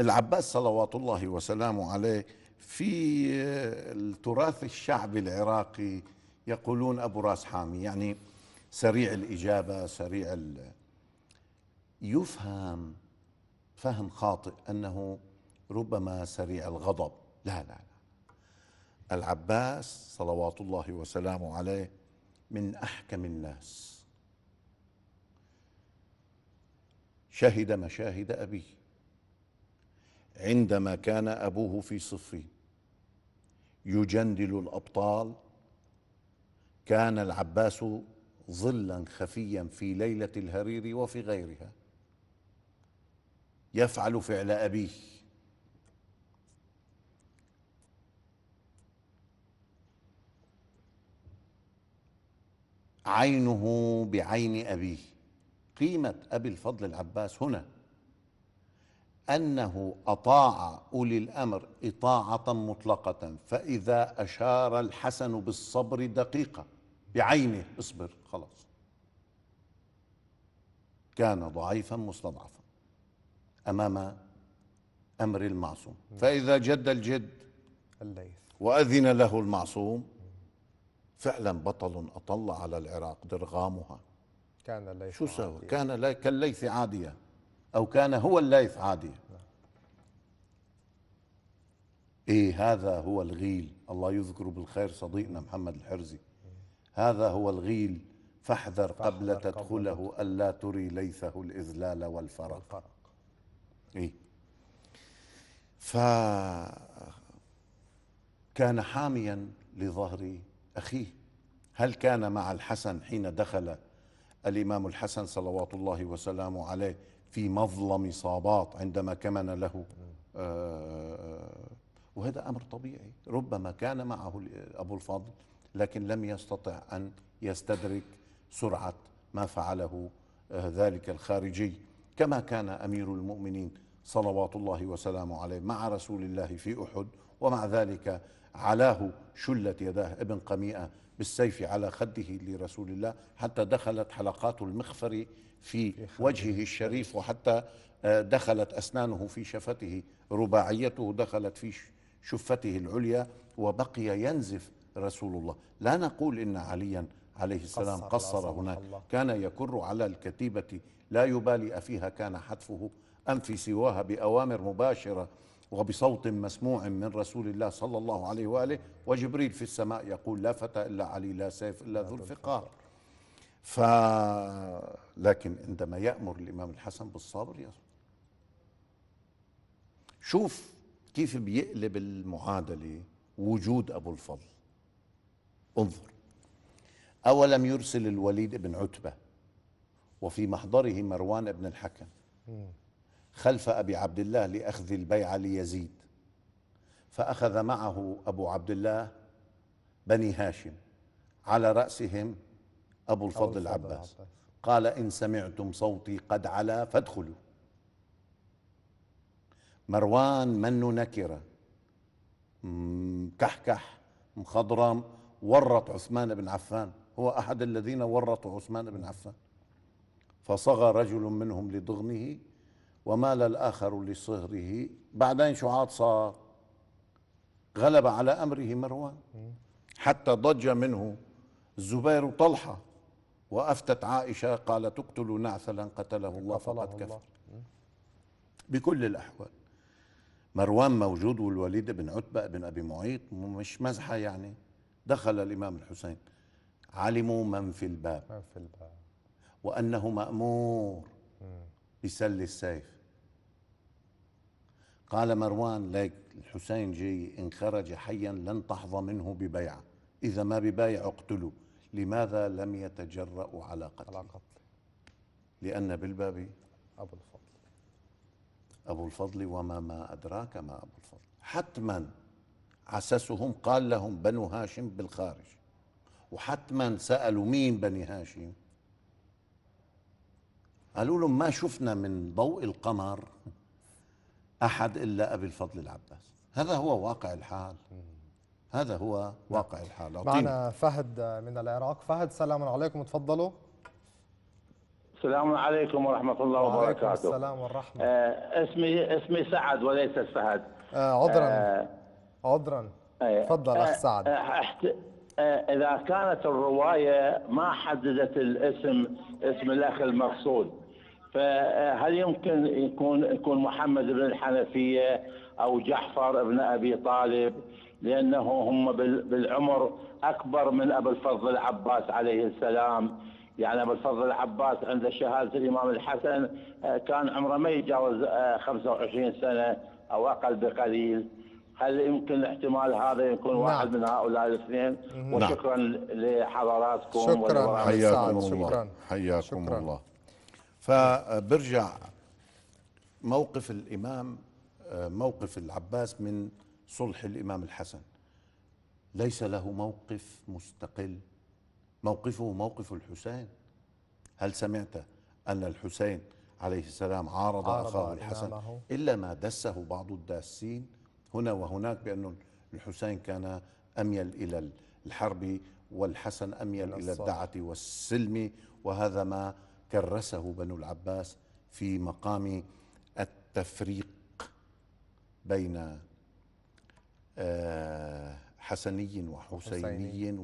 [SPEAKER 2] العباس صلوات الله وسلامه عليه في التراث الشعبي العراقي يقولون أبو راس حامي يعني سريع الإجابة سريع ال... يفهم فهم خاطئ أنه ربما سريع الغضب لا لا لا العباس صلوات الله وسلامه عليه من احكم الناس شهد مشاهد ابيه عندما كان ابوه في صفين يجندل الابطال كان العباس ظلا خفيا في ليله الهرير وفي غيرها يفعل فعل ابيه عينه بعين أبيه قيمة أبي الفضل العباس هنا أنه أطاع أولي الأمر إطاعة مطلقة فإذا أشار الحسن بالصبر دقيقة بعينه اصبر خلاص كان ضعيفا مستضعفا أمام أمر المعصوم فإذا جد الجد الليث وأذن له المعصوم فعلا بطل أطل على العراق درغامها كان الليث شو سوى كان كالليث عادية أو كان هو الليث عادية نعم. إيه هذا هو الغيل الله يذكر بالخير صديقنا محمد الحرزي هذا هو الغيل فاحذر قبل تدخله ألا تري ليثه الإذلال والفرق, والفرق. إيه ف كان حاميا لظهر أخيه هل كان مع الحسن حين دخل الإمام الحسن صلوات الله وسلامه عليه في مظلم صابات عندما كمن له آه، آه، وهذا أمر طبيعي ربما كان معه أبو الفضل لكن لم يستطع أن يستدرك سرعة ما فعله آه، ذلك الخارجي كما كان أمير المؤمنين صلوات الله وسلامه عليه مع رسول الله في أحد ومع ذلك علاه شلت يداه ابن قميئة بالسيف على خده لرسول الله حتى دخلت حلقات المخفر في وجهه الشريف وحتى آه، دخلت أسنانه في شفته رباعيته دخلت في شفته العليا وبقي ينزف رسول الله لا نقول إن عليا عليه السلام قصر, قصر هناك الله. كان يكر على الكتيبة لا يبالي أفيها كان حتفه أم في سواها بأوامر مباشرة وبصوت مسموع من رسول الله صلى الله عليه وآله وجبريل في السماء يقول لا فتى إلا علي لا سيف إلا ذو الفقار ف لكن عندما يأمر الإمام الحسن بالصبر يصبر شوف كيف بيقلب المعادلة وجود أبو الفضل انظر أولم يرسل الوليد بن عتبة وفي محضره مروان بن الحكم خلف أبي عبد الله لأخذ البيعة ليزيد فأخذ معه أبو عبد الله بني هاشم على رأسهم أبو الفضل العباس قال إن سمعتم صوتي قد علا فادخلوا مروان من نكرة كحكح مخضرم ورط عثمان بن عفان هو أحد الذين ورطوا عثمان بن عفان فصغى رجل منهم لضغمه ومال الآخر لصهره بعدين شو عاد صار غلب على أمره مروان حتى ضج منه الزبير وطلحة وأفتت عائشة قالت اقتلوا نعثلا قتله الله فقد كفر بكل الأحوال مروان موجود والوليد بن عتبة بن أبي معيط مش مزحة يعني دخل الإمام الحسين علموا من في الباب من في الباب وأنه مأمور بيسلي السيف قال مروان لك الحسين جي إن خرج حيا لن تحظى منه ببيعة إذا ما ببايع اقتلوا لماذا لم يتجرأوا على قتله على قتل لأن بالباب أبو الفضل أبو الفضل وما ما أدراك ما أبو الفضل حتما عسسهم قال لهم بنو هاشم بالخارج وحتما سألوا مين بني هاشم قالوا لهم ما شفنا من ضوء القمر أحد إلا أبي الفضل العباس هذا هو واقع الحال هذا هو نعم. واقع الحال
[SPEAKER 1] معنا فهد من العراق فهد سلام عليكم تفضلوا السلام عليكم ورحمة الله وبركاته وعليكم السلام والرحمة آه اسمي اسمي
[SPEAKER 4] سعد وليس فهد
[SPEAKER 1] آه عذرا آه عذرا آه، تفضل آه أخ سعد آه،
[SPEAKER 4] أحت... آه، إذا كانت الرواية ما حددت الاسم اسم الأخ المقصود فهل يمكن يكون يكون محمد بن الحنفيه او جعفر بن ابي طالب لانه هم بالعمر اكبر من ابو الفضل العباس عليه السلام يعني ابو الفضل العباس عند شهاده الامام الحسن آه، كان عمره ما يتجاوز 25 آه، سنه او اقل بقليل هل يمكن احتمال هذا يكون نعم. واحد من هؤلاء الاثنين نعم. وشكرا لحضراتكم شكرا
[SPEAKER 2] حياكم الله حياكم الله فبرجع موقف الإمام آه، موقف العباس من صلح الإمام الحسن ليس له موقف مستقل موقفه موقف الحسين هل سمعت أن الحسين عليه السلام عارض, عارض أخاه الحسن أمامه. إلا ما دسه بعض الداسين هنا وهناك بأن الحسين كان أميل إلى الحرب والحسن أميل إلى الدعة والسلم وهذا ما كرسه بنو العباس في مقام التفريق بين آه، حسني وحسيني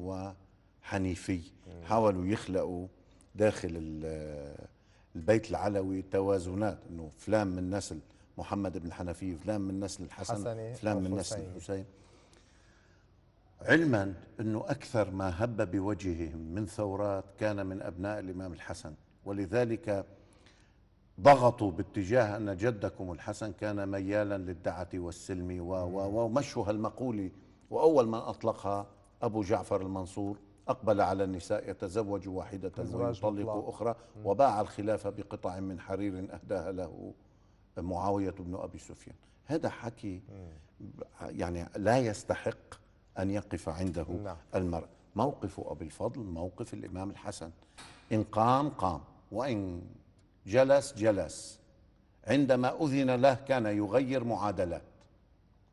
[SPEAKER 2] وحنيفي حاولوا يخلقوا داخل آه، البيت العلوي توازنات انه فلان من نسل محمد بن حنفي فلان من نسل الحسن فلان من نسل الحسين علما انه اكثر ما هب بوجههم من ثورات كان من ابناء الامام الحسن ولذلك ضغطوا باتجاه أن جدكم الحسن كان ميالا للدعة والسلم ومشوا هالمقوله وأول من أطلقها أبو جعفر المنصور أقبل على النساء يتزوج واحدة ويطلق أخرى وباع الخلافة بقطع من حرير أهداها له معاوية بن أبي سفيان هذا حكي يعني لا يستحق أن يقف عنده نعم. المرء موقف أبي الفضل موقف الإمام الحسن إن قام قام وإن جلس جلس عندما أذن له كان يغير معادلات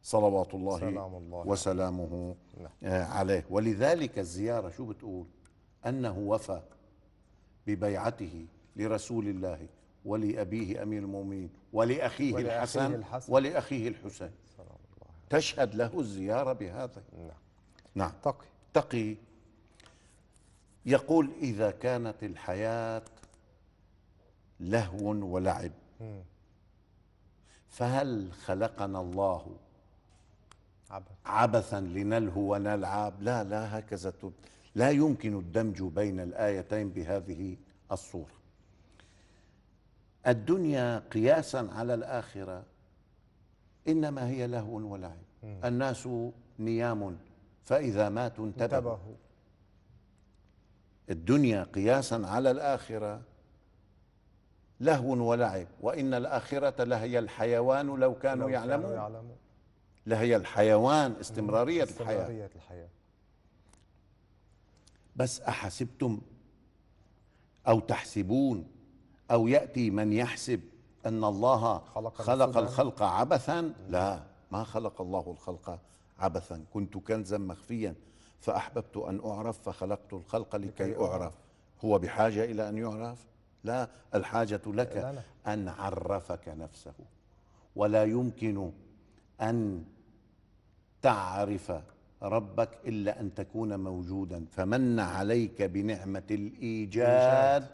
[SPEAKER 2] صلوات الله, الله وسلامه نعم. آه، عليه ولذلك الزيارة شو بتقول أنه وفى ببيعته لرسول الله ولأبيه أمير المؤمنين ولأخيه, ولأخيه الحسن, الحسن ولأخيه الحسين سلام الله. تشهد له الزيارة بهذا نعم, نعم. تقي تقي يقول إذا كانت الحياة لهو ولعب فهل خلقنا الله عبثا لنلهو ونلعب لا لا هكذا لا يمكن الدمج بين الآيتين بهذه الصورة الدنيا قياسا على الآخرة إنما هي لهو ولعب الناس نيام فإذا ماتوا انتبهوا الدنيا قياسا على الآخرة لهو ولعب وإن الآخرة لهي الحيوان لو كانوا لو يعلمون, كانوا يعلمون. لهي الحيوان استمرارية, استمرارية الحياة. الحياة بس أحسبتم أو تحسبون أو يأتي من يحسب أن الله خلق, خلق الخلق عبثا لا ما خلق الله الخلق عبثا كنت كنزا مخفيا فأحببت أن أعرف فخلقت الخلق لكي أعرف هو بحاجة إلى أن يعرف لا الحاجة لك لا لا. أن عرفك نفسه ولا يمكن أن تعرف ربك إلا أن تكون موجودا فمن عليك بنعمة الإيجاد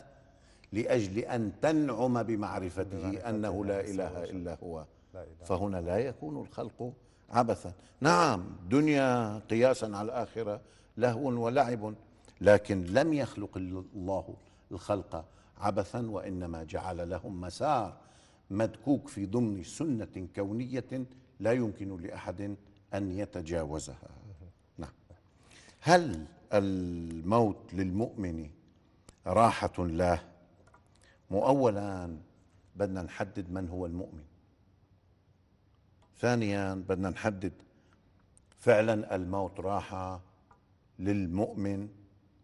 [SPEAKER 2] لأجل أن تنعم بمعرفته أنه لا إله إلا هو فهنا لا يكون الخلق عبثا نعم دنيا قياسا على الآخرة لهو ولعب لكن لم يخلق الله الخلق عبثا وانما جعل لهم مسار مدكوك في ضمن سنه كونيه لا يمكن لاحد ان يتجاوزها نعم هل الموت للمؤمن راحه له مؤولا بدنا نحدد من هو المؤمن ثانيا بدنا نحدد فعلا الموت راحه للمؤمن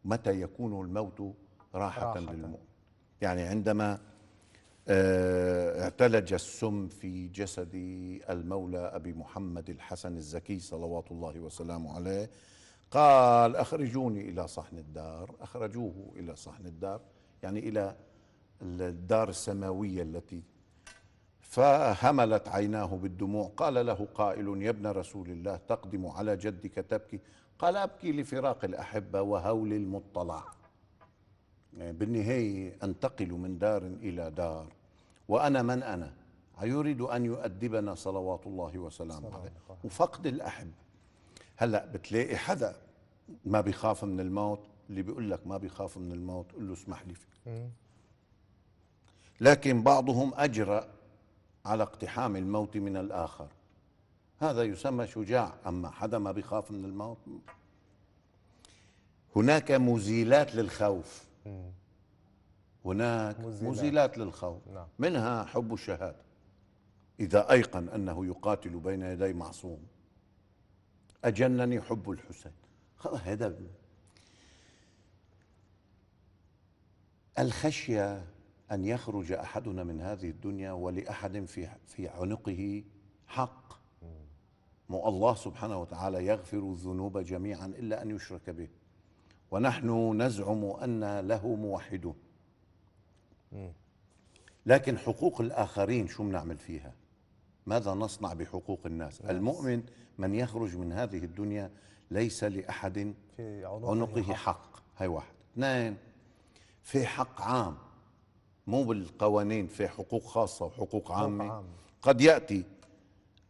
[SPEAKER 2] متى يكون الموت راحه, راحة للمؤمن يعني عندما آه، اعتلج السم في جسد المولى أبي محمد الحسن الزكي صلوات الله وسلامه عليه قال أخرجوني إلى صحن الدار أخرجوه إلى صحن الدار يعني إلى الدار السماوية التي فهملت عيناه بالدموع قال له قائل يا ابن رسول الله تقدم على جدك تبكي قال أبكي لفراق الأحبة وهول المطلع بالنهاية أنتقل من دار إلى دار وأنا من أنا يريد أن يؤدبنا صلوات الله وسلامه عليه وفقد الأحب هلأ بتلاقي حدا ما بيخاف من الموت اللي بيقول لك ما بيخاف من الموت قل له اسمح لي فيه لكن بعضهم أجرأ على اقتحام الموت من الآخر هذا يسمى شجاع أما حدا ما بيخاف من الموت هناك مزيلات للخوف هناك مزيلات, مزيلات للخوف نعم. منها حب الشهادة إذا أيقن أنه يقاتل بين يدي معصوم أجنني حب الحسين خلاص هذا الخشية أن يخرج أحدنا من هذه الدنيا ولأحد في في عنقه حق مو الله سبحانه وتعالى يغفر الذنوب جميعا إلا أن يشرك به ونحن نزعم أن له موحدون لكن حقوق الآخرين شو بنعمل فيها ماذا نصنع بحقوق الناس المؤمن من يخرج من هذه الدنيا ليس لأحد
[SPEAKER 1] في عنقه حق
[SPEAKER 2] هاي واحد اثنين في حق عام مو بالقوانين في حقوق خاصة وحقوق عامة قد يأتي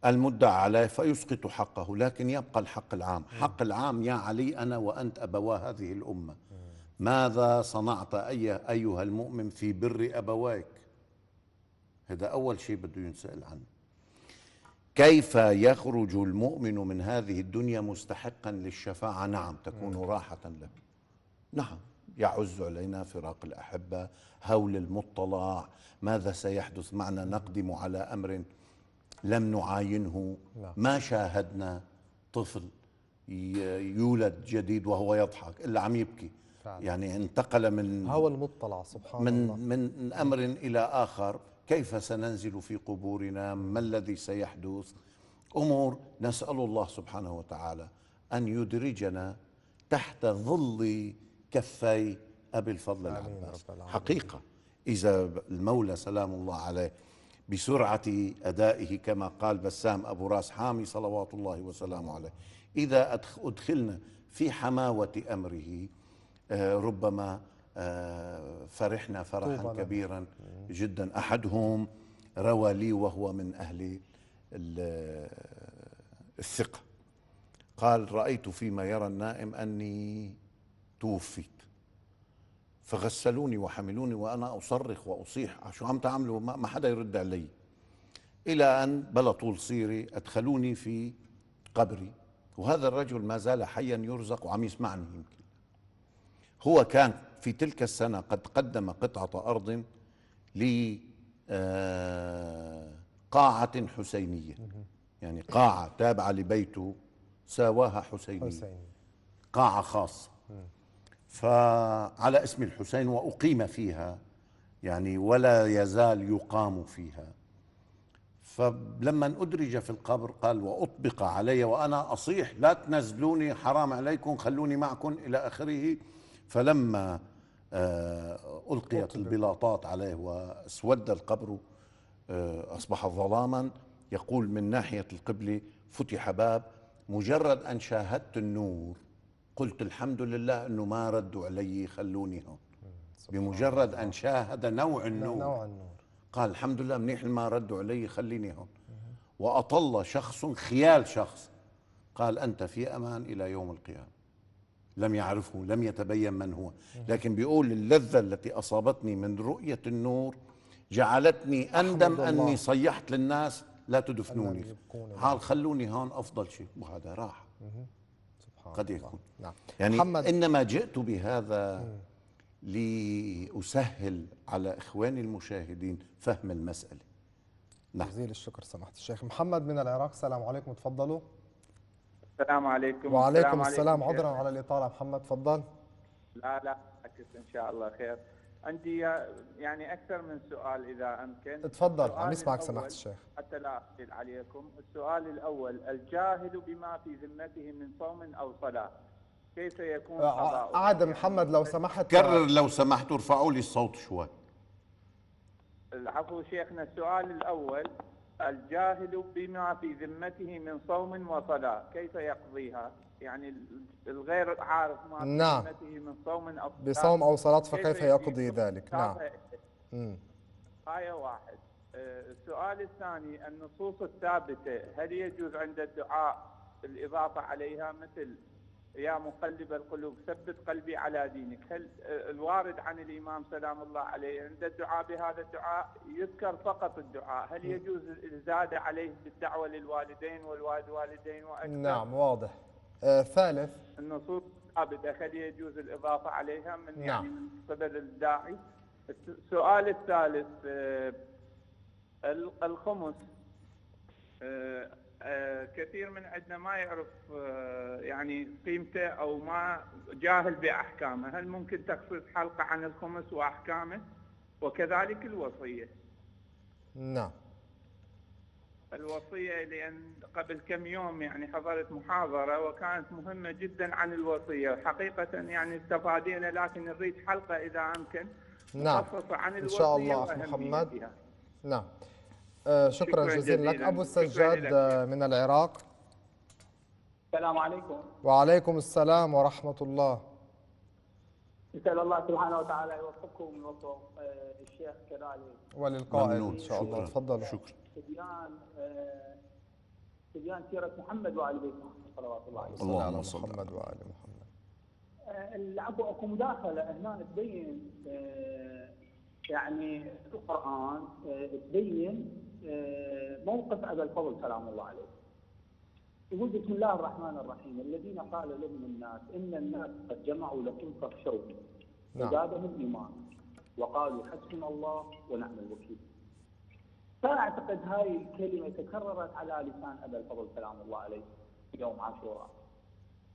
[SPEAKER 2] المدعى عليه فيسقط حقه لكن يبقى الحق العام حق العام يا علي أنا وأنت أبوا هذه الأمة ماذا صنعت أيها المؤمن في بر أبويك هذا أول شيء بده ينسأل عنه كيف يخرج المؤمن من هذه الدنيا مستحقا للشفاعة نعم تكون راحة له نعم يعز علينا فراق الأحبة هول المطلع ماذا سيحدث معنا نقدم على أمر لم نعاينه ما شاهدنا طفل يولد جديد وهو يضحك الا عم يبكي فعلا. يعني انتقل من هو المطلع سبحان من الله من امر الى اخر كيف سننزل في قبورنا ما الذي سيحدث امور نسال الله سبحانه وتعالى ان يدرجنا تحت ظل كفي ابي الفضل العباس حقيقه اذا المولى سلام الله عليه بسرعة أدائه كما قال بسام أبو راس حامي صلوات الله وسلامه عليه إذا أدخلنا في حماوة أمره آه، ربما آه، فرحنا فرحا كبيرا جدا أحدهم روى لي وهو من أهل الثقة قال رأيت فيما يرى النائم أني توفيت فغسلوني وحملوني وانا اصرخ واصيح شو عم تعملوا ما حدا يرد علي الى ان بلا طول صيري ادخلوني في قبري وهذا الرجل ما زال حيا يرزق وعم يسمعني يمكن هو كان في تلك السنه قد قدم قطعه ارض ل آه، قاعه حسينيه يعني قاعه تابعه لبيته ساواها حسيني قاعه خاصه فعلى اسم الحسين وأقيم فيها يعني ولا يزال يقام فيها فلما أدرج في القبر قال وأطبق علي وأنا أصيح لا تنزلوني حرام عليكم خلوني معكم إلى آخره فلما آه، ألقيت البلاطات عليه واسود القبر آه، أصبح ظلاما يقول من ناحية القبلة فتح باب مجرد أن شاهدت النور قلت الحمد لله انه ما ردوا علي خلوني هون بمجرد ان شاهد نوع النور نوع النور قال الحمد لله منيح ما ردوا علي خليني هون واطل شخص خيال شخص قال انت في امان الى يوم القيامه لم يعرفه لم يتبين من هو لكن بيقول اللذة التي أصابتني من رؤية النور جعلتني أندم أني صيحت للناس لا تدفنوني قال خلوني هون أفضل شيء وهذا راح قد يكون نعم. نعم. يعني محمد. إنما جئت بهذا لأسهل على إخواني المشاهدين فهم المسألة نعم جزيل الشكر سماحة الشيخ محمد من
[SPEAKER 1] العراق السلام عليكم تفضلوا
[SPEAKER 4] السلام عليكم وعليكم السلام, السلام عذرا على
[SPEAKER 1] الإطالة محمد تفضل
[SPEAKER 4] لا لا أكيد إن شاء الله خير عندي يعني اكثر من سؤال اذا امكن تفضل عم يسمعك سماحه الشيخ حتى لا اقفل عليكم السؤال الاول الجاهل بما في ذمته من صوم او صلاه كيف يكون آه،
[SPEAKER 1] عاد يعني محمد لو سمحت كرر لو
[SPEAKER 2] سمحت ارفعوا لي الصوت شوي
[SPEAKER 4] العفو شيخنا السؤال الاول الجاهل بما في ذمته من صوم وصلاه كيف يقضيها يعني الغير عارف ما نعم من صوم أو بصوم أو صلاة فكيف يقضي ذلك نعم طيب. آية واحد آه، السؤال الثاني النصوص الثابتة هل يجوز عند الدعاء الإضافة عليها مثل يا مقلب القلوب ثبت قلبي على دينك هل آه، الوارد عن الإمام سلام الله عليه عند الدعاء بهذا الدعاء يذكر فقط الدعاء هل يجوز الزاد عليه بالدعوة للوالدين والوالد والدين وأكثر نعم
[SPEAKER 1] واضح آه ثالث
[SPEAKER 4] النصوص ثابته يجوز الاضافه عليها من يعني نعم. يعني من قبل الداعي السؤال الثالث آه الخمس آه،, آه كثير من عندنا ما يعرف آه، يعني قيمته او ما جاهل باحكامه، هل ممكن تخصيص حلقه عن الخمس واحكامه؟ وكذلك الوصيه. نعم. الوصية لأن قبل كم يوم يعني حضرت محاضرة وكانت مهمة جدا عن الوصية حقيقة يعني استفادينا لكن نريد حلقة إذا أمكن نعم عن إن شاء الله محمد فيها.
[SPEAKER 1] نعم آه، شكرا, شكرا جزيلا لك أبو السجاد آه، من العراق
[SPEAKER 3] السلام عليكم
[SPEAKER 1] وعليكم السلام ورحمة الله
[SPEAKER 3] نسال الله سبحانه وتعالى يوفقكم ويوفق آه، الشيخ كذلك
[SPEAKER 1] وللقائد ان شاء الله تفضل شكرا
[SPEAKER 3] تبيان تبيان آه، سيره محمد وال بيت محمد صلوات الله عليه وسلم اللهم
[SPEAKER 1] صل على محمد وال محمد
[SPEAKER 3] آه، العفو اكو مداخله هنا تبين يعني القران تبين موقف ابا الفضل سلام الله عليه يقول بسم الله الرحمن الرحيم الذين قال لهم الناس ان الناس قد جمعوا لكم فاخشوا نعم. وزادهم وقالوا حسبنا الله ونعم الوكيل فانا اعتقد هاي الكلمه تكررت على لسان ابا الفضل سلام الله عليه يوم عاشوراء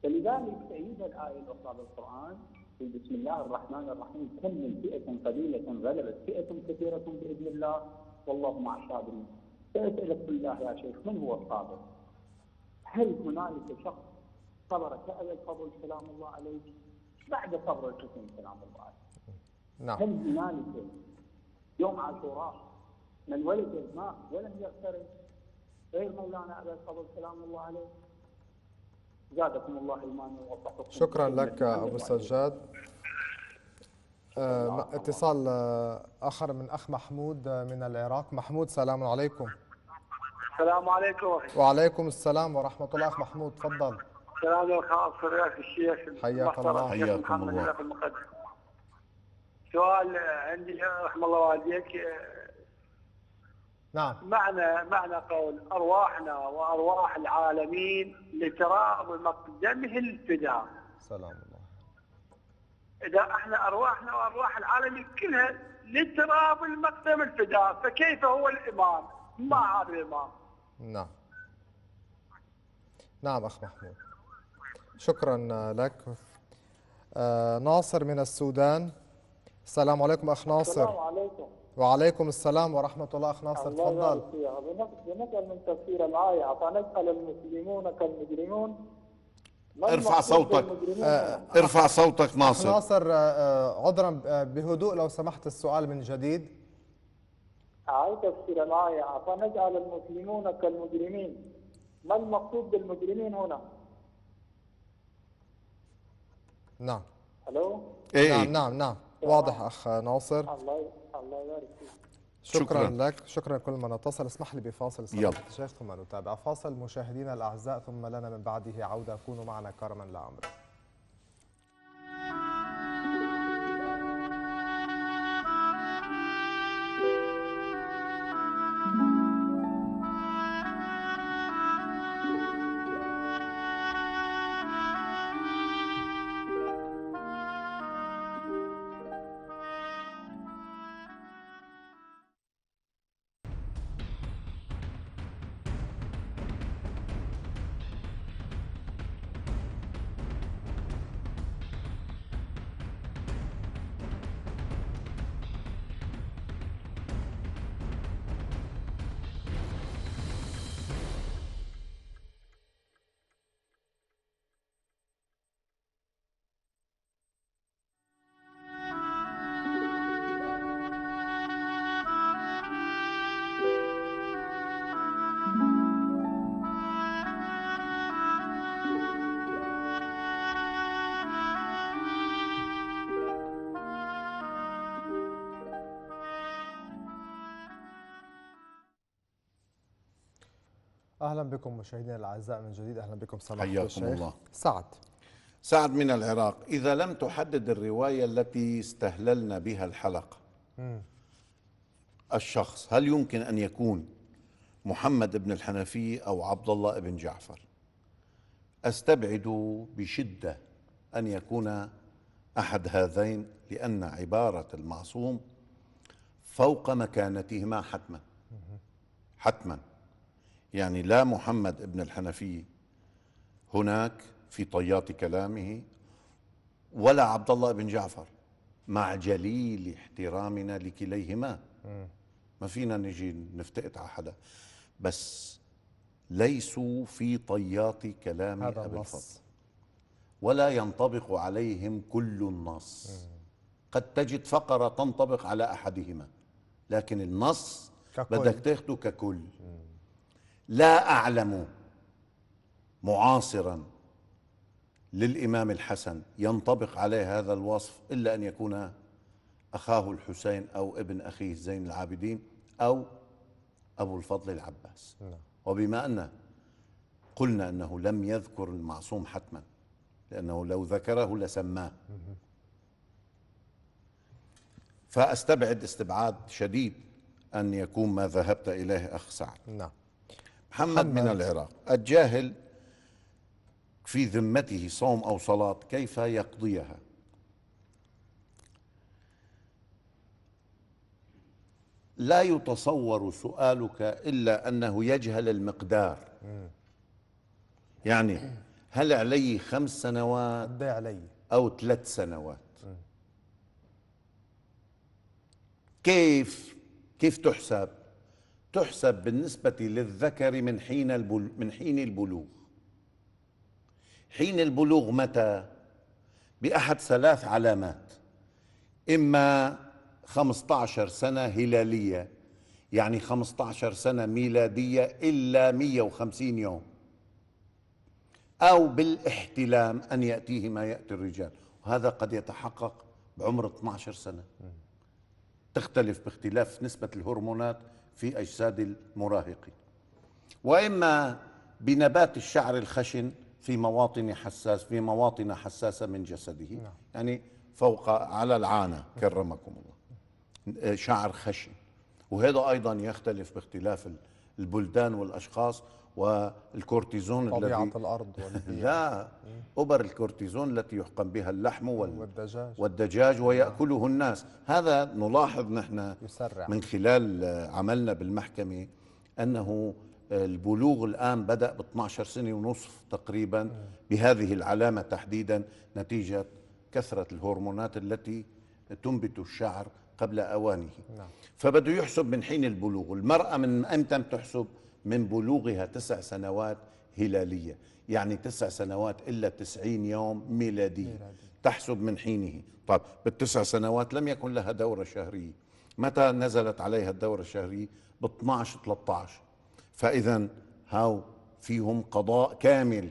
[SPEAKER 3] فلذلك تأييد الآية الأخرى بالقرآن في بسم الله الرحمن الرحيم كم من فئة قليلة غلبت فئة كثيرة بإذن الله والله مع الصابرين فأسألك بالله يا شيخ من هو الصابر؟ هل هنالك شخص صبر سأل الفضل سلام الله عليه بعد صبر الحسين سلام الله عليه نعم هل هنالك يوم عاشوراء من ولد الماء ولم يغترب غير مولانا ابا الفضل سلام الله عليه زادكم الله ايمانا ووفقكم شكرا
[SPEAKER 1] لك ابو سجاد آه، اتصال آه، اخر من اخ محمود آه، من العراق محمود سلام عليكم
[SPEAKER 3] السلام عليكم أخي وعليكم
[SPEAKER 1] السلام ورحمة الله أخ محمود تفضل
[SPEAKER 3] سلام الخاص لك الشيخ حياك الله حياكم الله سؤال عندي رحم الله والديك نعم معنى معنى قول ارواحنا وارواح العالمين لتراب مقدمه الفداء
[SPEAKER 1] سلام الله
[SPEAKER 3] اذا احنا ارواحنا وارواح العالمين كلها لتراب المقدم الفداء فكيف هو الامام ما هذا الامام
[SPEAKER 1] نعم نعم أخ محمود شكرا لك آه ناصر من السودان السلام عليكم أخ ناصر السلام عليكم وعليكم السلام ورحمة الله أخ ناصر تفضل
[SPEAKER 3] بنقل من تفسير الآية فنسأل المسلمون كالمجرمون آه، ارفع صوتك
[SPEAKER 2] ارفع صوتك ناصر
[SPEAKER 1] ناصر آه، عذرا آه، بهدوء لو سمحت السؤال من جديد
[SPEAKER 3] أو تفسير الآية فنجعل المسلمون كالمجرمين ما المقصود بالمجرمين هنا؟ نعم ألو؟
[SPEAKER 1] إيه نعم نعم نعم واضح أخ ناصر
[SPEAKER 3] الله الله
[SPEAKER 1] يبارك فيك شكرا, شكرا لك شكرا كل من اتصل اسمح لي بفاصل يلا الشيخ ثم نتابع فاصل مشاهدينا الأعزاء ثم لنا من بعده عودة كونوا معنا كرما لامرك بكم مشاهدينا الاعزاء من جديد اهلا بكم سماحه حياكم الله سعد
[SPEAKER 2] سعد من العراق اذا لم تحدد الروايه التي استهللنا بها الحلقه م. الشخص هل يمكن ان يكون محمد بن الحنفي او عبد الله بن جعفر استبعد بشده ان يكون احد هذين لان عباره المعصوم فوق مكانتهما حتما حتما يعني لا محمد ابن الحنفي هناك في طيات كلامه ولا عبد الله بن جعفر مع جليل احترامنا لكليهما ما فينا نجي نفتقد على حدا بس ليسوا في طيات كلام ابي الفضل ولا ينطبق عليهم كل النص قد تجد فقره تنطبق على احدهما لكن النص ككل. بدك تاخده ككل لا اعلم معاصرا للامام الحسن ينطبق عليه هذا الوصف الا ان يكون اخاه الحسين او ابن اخيه زين العابدين او ابو الفضل العباس نعم. وبما ان قلنا انه لم يذكر المعصوم حتما لانه لو ذكره لسماه فاستبعد استبعاد شديد ان يكون ما ذهبت اليه اخ سعد نعم محمد من العراق الجاهل في ذمته صوم أو صلاة كيف يقضيها لا يتصور سؤالك إلا أنه يجهل المقدار يعني هل علي خمس سنوات إيه علي أو ثلاث سنوات كيف كيف تحسب تحسب بالنسبة للذكر من حين البلوغ من حين البلوغ حين البلوغ متى؟ بأحد ثلاث علامات إما 15 سنة هلالية يعني 15 سنة ميلادية إلا 150 يوم أو بالاحتلام أن يأتيه ما يأتي الرجال وهذا قد يتحقق بعمر 12 سنة تختلف باختلاف نسبة الهرمونات في أجساد المراهقين وإما بنبات الشعر الخشن في مواطن حساس في مواطن حساسة من جسده نعم. يعني فوق على العانة كرمكم الله شعر خشن وهذا أيضا يختلف باختلاف البلدان والأشخاص والكورتيزون طبيعة الذي الأرض لا أبر الكورتيزون التي يحقن بها اللحم وال... والدجاج والدجاج آه. ويأكله الناس هذا نلاحظ نحن يسرع. من خلال آه، عملنا بالمحكمة أنه آه، البلوغ الآن بدأ ب 12 سنة ونصف تقريبا بهذه العلامة تحديدا نتيجة كثرة الهرمونات التي تنبت الشعر قبل أوانه نعم. فبده يحسب من حين البلوغ المرأة من أمتى بتحسب من بلوغها تسع سنوات هلالية يعني تسع سنوات إلا تسعين يوم ميلادية ميلادي. تحسب من حينه طب بالتسع سنوات لم يكن لها دورة شهرية متى نزلت عليها الدورة الشهرية ب 12 13 فإذا هاو فيهم قضاء كامل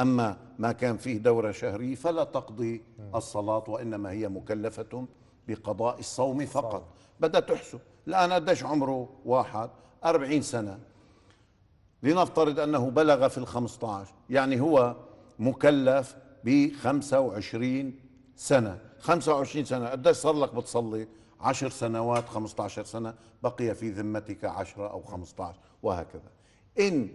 [SPEAKER 2] أما ما كان فيه دورة شهرية فلا تقضي الصلاة وإنما هي مكلفة بقضاء الصوم فقط بدأ تحسب الآن قديش عمره واحد أربعين سنة لنفترض أنه بلغ في الخمسة عشر يعني هو مكلف بخمسة وعشرين سنة خمسة وعشرين سنة قديش صار لك بتصلي عشر سنوات خمسة عشر سنة بقي في ذمتك عشرة أو خمسة عشر وهكذا إن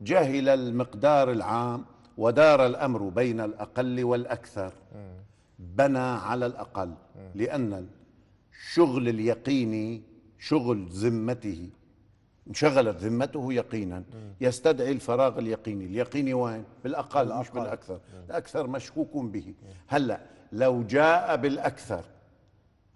[SPEAKER 2] جهل المقدار العام ودار الأمر بين الأقل والأكثر بنى على الأقل لأن الشغل اليقيني شغل ذمته انشغلت ذمته يقينا يستدعي الفراغ اليقيني اليقيني وين بالأقل, مش بالأكثر الأكثر مشكوك به هلأ لو جاء بالأكثر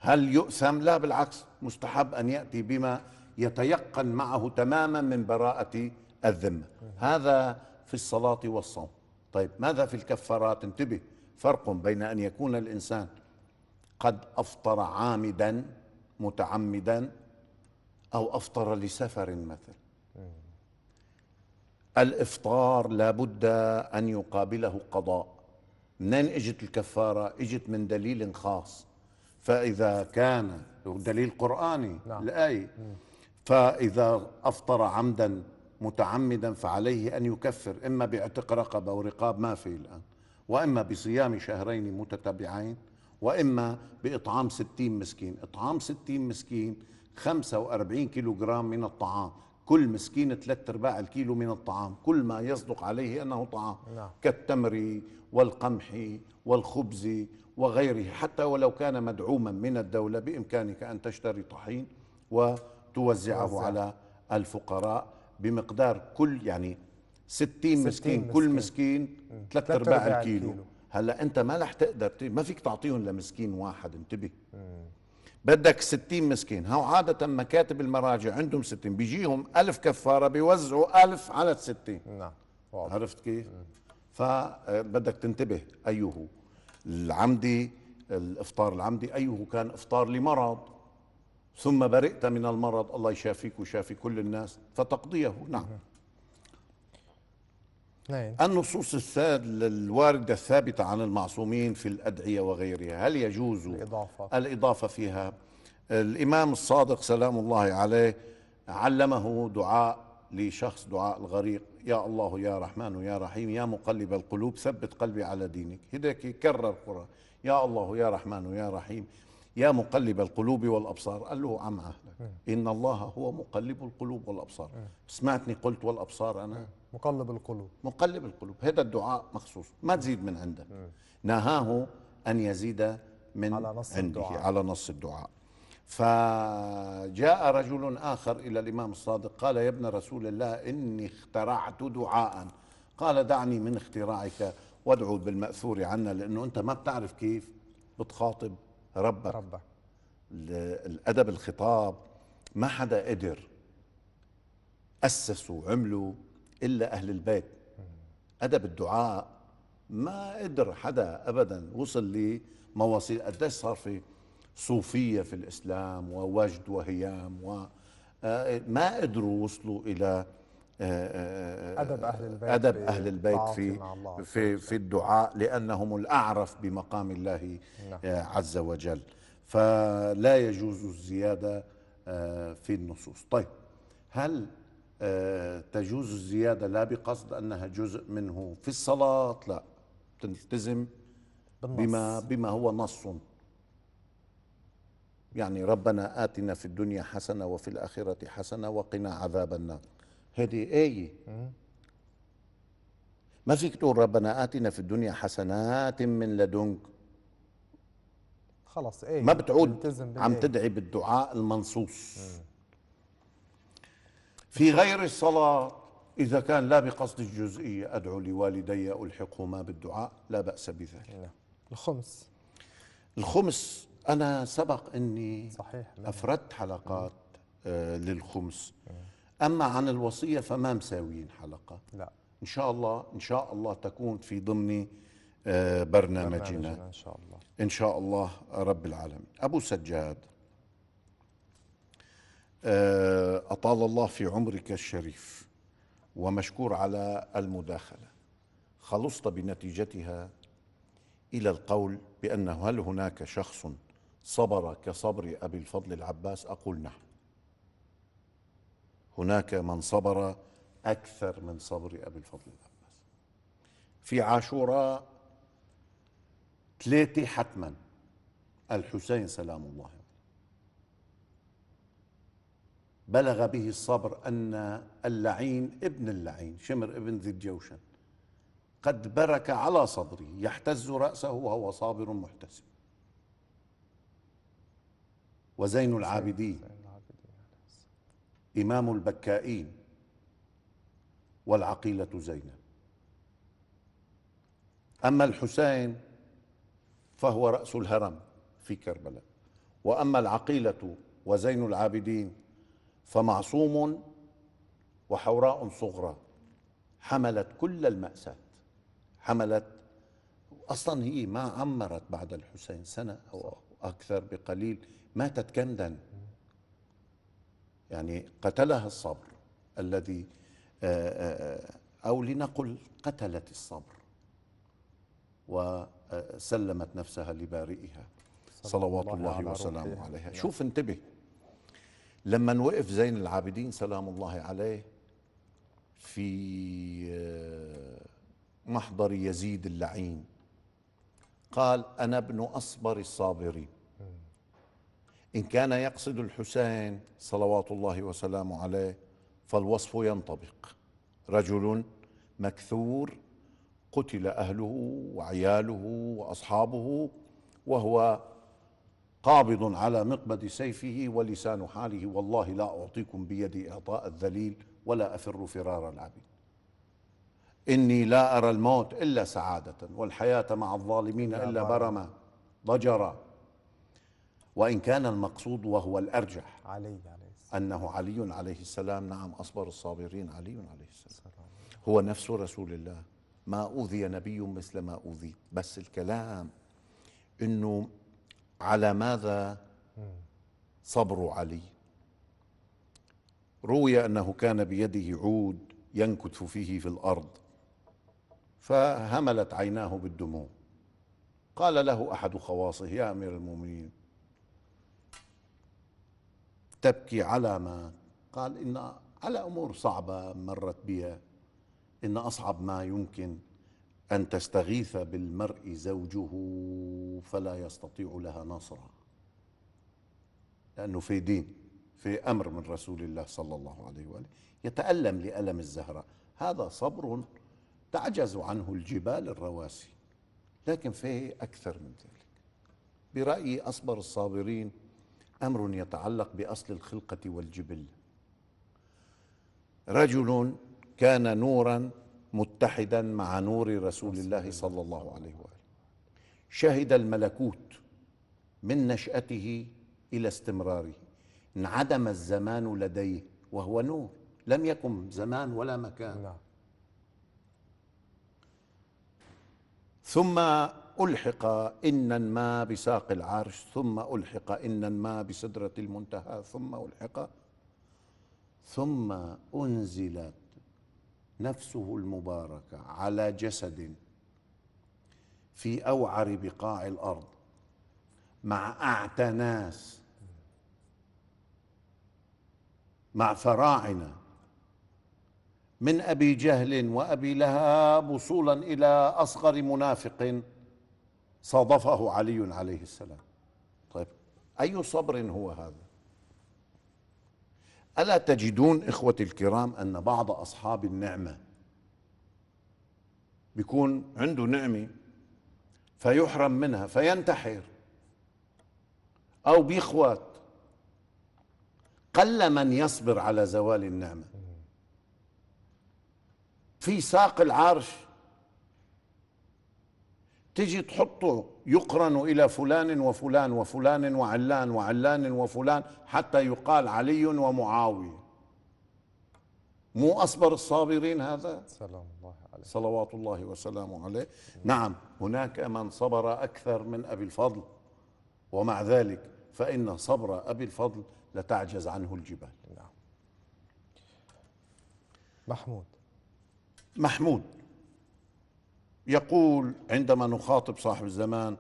[SPEAKER 2] هل يؤثم لا بالعكس مستحب أن يأتي بما يتيقن معه تماما من براءة الذمة هذا في الصلاة والصوم طيب ماذا في الكفارات انتبه فرق بين أن يكون الإنسان قد أفطر عامدا متعمدا أو أفطر لسفر مثلا الإفطار لابد أن يقابله قضاء منين إجت الكفارة إجت من دليل خاص فإذا كان دليل قرآني نعم. الآية فإذا أفطر عمدا متعمدا فعليه أن يكفر إما بعتق رقبة ورقاب ما في الآن وإما بصيام شهرين متتابعين وإما بإطعام ستين مسكين إطعام ستين مسكين 45 كيلو جرام من الطعام كل مسكين ثلاثة أرباع الكيلو من الطعام كل ما يصدق عليه أنه طعام نعم. كالتمر والقمح والخبز وغيره حتى ولو كان مدعوما من الدولة بإمكانك أن تشتري طحين وتوزعه توزع. على الفقراء بمقدار كل يعني 60 مسكين, مسكين كل مسكين ثلاثة أرباع الكيلو هلا أنت ما رح تقدر ما فيك تعطيهم لمسكين واحد انتبه بدك 60 مسكين هو عادة مكاتب المراجع عندهم 60 بيجيهم ألف كفارة بيوزعوا ألف على 60 نعم عرفت كيف؟ فبدك تنتبه أيه العمدي الإفطار العمدي أيه كان إفطار لمرض ثم برئت من المرض الله يشافيك ويشافي كل الناس فتقضيه نعم نعم. النصوص الواردة الثابتة عن المعصومين في الأدعية وغيرها هل يجوز الإضافة, الإضافة فيها الإمام الصادق سلام الله عليه علمه دعاء لشخص دعاء الغريق يا الله يا رحمن يا رحيم يا مقلب القلوب ثبت قلبي على دينك هداك يكرر قرآن يا الله يا رحمن يا رحيم يا مقلب القلوب والأبصار قال له عم عهدك نعم. إن الله هو مقلب القلوب والأبصار نعم. سمعتني قلت والأبصار أنا نعم. مقلب القلوب مقلب القلوب هذا الدعاء مخصوص ما تزيد من عندك نهاه أن يزيد من على نص عنده الدعاء. على نص الدعاء فجاء رجل آخر إلى الإمام الصادق قال يا ابن رسول الله إني اخترعت دعاء قال دعني من اختراعك وادعو بالمأثور عنا لأنه أنت ما بتعرف كيف بتخاطب ربك ربك الأدب الخطاب ما حدا قدر أسسوا عملوا إلا أهل البيت أدب الدعاء ما قدر حدا أبدا وصل لمواصيل قديش صار في صوفية في الإسلام ووجد وهيام و آه، ما قدروا وصلوا إلى آه، آه، أدب أهل البيت أدب أهل البيت في في في الدعاء لأنهم الأعرف بمقام الله نعم. عز وجل فلا يجوز الزيادة في النصوص طيب هل آه، تجوز الزيادة لا بقصد أنها جزء منه في الصلاة لا تلتزم بما, بما هو نص يعني ربنا آتنا في الدنيا حسنة وفي الآخرة حسنة وقنا عذاب النار هذه آية ما فيك تقول ربنا آتنا في الدنيا حسنات من لدنك
[SPEAKER 1] خلاص ايه ما بتعود عم تدعي
[SPEAKER 2] بالدعاء المنصوص مم. في غير الصلاة إذا كان لا بقصد الجزئية أدعو لوالدي ألحقهما بالدعاء لا بأس بذلك نعم. الخمس الخمس أنا سبق أني صحيح نعم. أفردت حلقات نعم. آه للخمس أما عن الوصية فما مساويين حلقة لا إن شاء الله إن شاء الله تكون في ضمن آه برنامجنا إن شاء الله إن شاء الله رب العالمين أبو سجاد آه، أطال الله في عمرك الشريف ومشكور على المداخلة خلصت بنتيجتها إلى القول بأنه هل هناك شخص صبر كصبر أبي الفضل العباس أقول نعم هناك من صبر أكثر من صبر أبي الفضل العباس في عاشوراء ثلاثة حتما الحسين سلام الله بلغ به الصبر أن اللعين ابن اللعين شمر ابن ذي الجوشن قد برك على صدره يحتز رأسه وهو صابر محتسب وزين العابدين إمام البكائين والعقيلة زينب أما الحسين فهو رأس الهرم في كربلاء وأما العقيلة وزين العابدين فمعصوم وحوراء صغرى حملت كل المأساة حملت أصلا هي ما عمرت بعد الحسين سنة أو أكثر بقليل ماتت جندا يعني قتلها الصبر الذي آه، آه، أو لنقل قتلت الصبر وسلمت نفسها لبارئها صلوات الله وسلامه عليها شوف انتبه لما وقف زين العابدين سلام الله عليه في آه، محضر يزيد اللعين قال أنا ابن أصبر الصابرين إن كان يقصد الحسين صلوات الله وسلامه عليه فالوصف ينطبق رجل مكثور قتل أهله وعياله وأصحابه وهو قابض على مقبض سيفه ولسان حاله والله لا أعطيكم بيدي إعطاء الذليل ولا أفر فرار العبيد إني لا أرى الموت إلا سعادة والحياة مع الظالمين إلا برما ضجرا وإن كان المقصود وهو الأرجح علي عليه السلام. أنه علي عليه السلام نعم أصبر الصابرين علي عليه السلام هو نفس رسول الله ما أوذي نبي مثل ما أوذيت بس الكلام أنه على ماذا صبر علي روي انه كان بيده عود ينكث فيه في الارض فهملت عيناه بالدموع قال له احد خواصه يا امير المؤمنين تبكي على ما قال ان على امور صعبه مرت بها ان اصعب ما يمكن أن تستغيث بالمرء زوجه فلا يستطيع لها نصرا لأنه في دين في أمر من رسول الله صلى الله عليه وآله يتألم لألم الزهراء هذا صبر تعجز عنه الجبال الرواسي لكن فيه أكثر من ذلك برأيي أصبر الصابرين أمر يتعلق بأصل الخلقة والجبل رجل كان نورا متحدا مع نور رسول الله صلى الله عليه واله شهد الملكوت من نشاته الى استمراره انعدم الزمان لديه وهو نور لم يكن زمان ولا مكان لا. نعم. ثم ألحق إنا ما بساق العرش ثم ألحق إنا ما بسدرة المنتهى ثم ألحق ثم أنزل نفسه المباركه على جسد في اوعر بقاع الارض مع اعتى ناس مع فراعنه من ابي جهل وابي لهاب وصولا الى اصغر منافق صادفه علي عليه السلام طيب اي صبر هو هذا ألا تجدون إخوتي الكرام أن بعض أصحاب النعمة بيكون عنده نعمة فيحرم منها فينتحر أو بيخوت قل من يصبر على زوال النعمة في ساق العرش تجي تحطه يقرن إلى فلان وفلان وفلان وعلان وعلان وفلان حتى يقال علي ومعاوية مو أصبر الصابرين هذا سلام الله عليه صلوات الله وسلامه عليه نعم هناك من صبر أكثر من أبي الفضل ومع ذلك فإن صبر أبي الفضل لتعجز عنه الجبال نعم محمود محمود يقول عندما نخاطب صاحب الزمان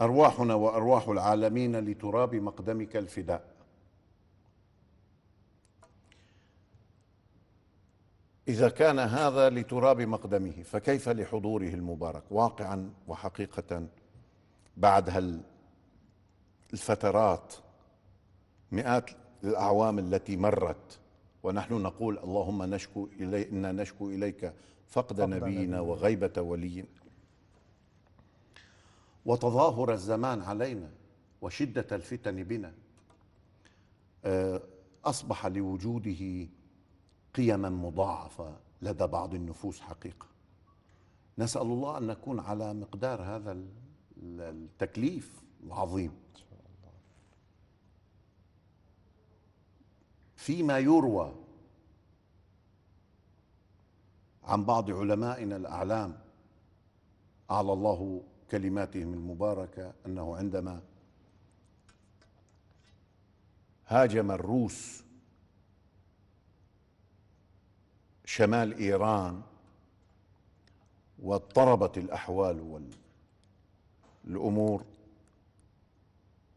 [SPEAKER 2] أرواحنا وأرواح العالمين لتراب مقدمك الفداء إذا كان هذا لتراب مقدمه فكيف لحضوره المبارك واقعا وحقيقة بعد هالفترات مئات الأعوام التي مرت ونحن نقول اللهم نشكو إلي إنا نشكو إليك فقد, نبينا, نبينا وغيبة ولي وتظاهر الزمان علينا وشدة الفتن بنا آه، أصبح لوجوده قيما مضاعفة لدى بعض النفوس حقيقة نسأل الله أن نكون على مقدار هذا التكليف العظيم فيما يروى عن بعض علمائنا الأعلام أعلى الله كلماتهم المباركة أنه عندما هاجم الروس شمال إيران واضطربت الأحوال والأمور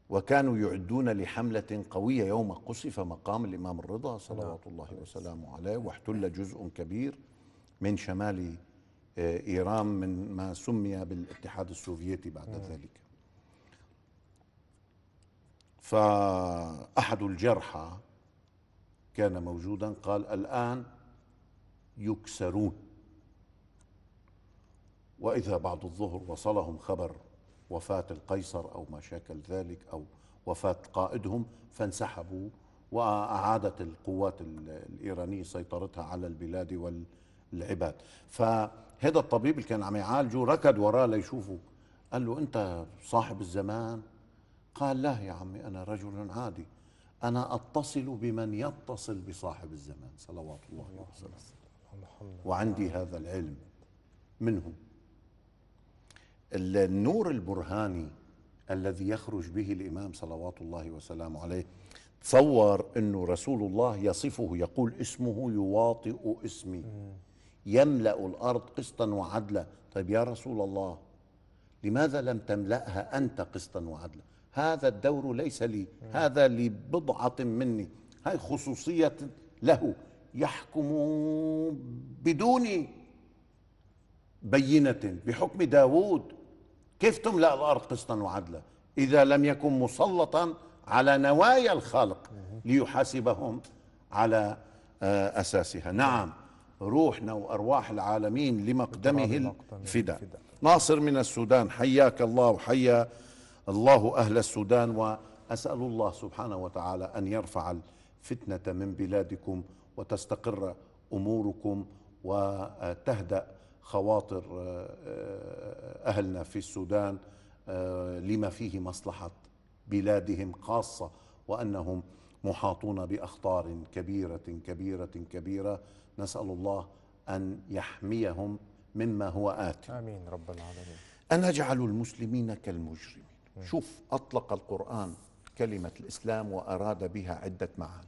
[SPEAKER 2] وكانوا يعدون لحملة قوية يوم قصف مقام الإمام الرضا صلوات نعم. الله وسلامه عليه واحتل جزء كبير من شمال آه، إيران من ما سمي بالاتحاد السوفيتي بعد م. ذلك فأحد الجرحى كان موجودا قال الآن يكسرون وإذا بعد الظهر وصلهم خبر وفاة القيصر أو ما شاكل ذلك أو وفاة قائدهم فانسحبوا وأعادت القوات الإيرانية سيطرتها على البلاد وال العباد فهذا الطبيب اللي كان عم يعالجه ركض وراه ليشوفه قال له أنت صاحب الزمان قال لا يا عمي أنا رجل عادي أنا أتصل بمن يتصل بصاحب الزمان صلوات الله عليه وسلم وعندي هذا العلم منه النور البرهاني الذي يخرج به الإمام صلوات الله وسلامه عليه تصور أنه رسول الله يصفه يقول اسمه يواطئ اسمي يملا الارض قسطا وعدلا طيب يا رسول الله لماذا لم تملاها انت قسطا وعدلا هذا الدور ليس لي هذا لبضعه مني هاي خصوصيه له يحكم بدون بينه بحكم داوود كيف تملا الارض قسطا وعدلا اذا لم يكن مسلطا على نوايا الخلق ليحاسبهم على آه، اساسها نعم روحنا وأرواح العالمين لمقدمه الفداء ناصر من السودان حياك الله وحيا الله أهل السودان وأسأل الله سبحانه وتعالى أن يرفع الفتنة من بلادكم وتستقر أموركم وتهدأ خواطر آه، آه، أهلنا في السودان آه، لما فيه مصلحة بلادهم خاصة وأنهم محاطون بأخطار كبيرة كبيرة كبيرة نسأل الله أن يحميهم مما هو آت آمين رب العالمين أن أجعل المسلمين كالمجرمين م. شوف أطلق القرآن كلمة الإسلام وأراد بها عدة معاني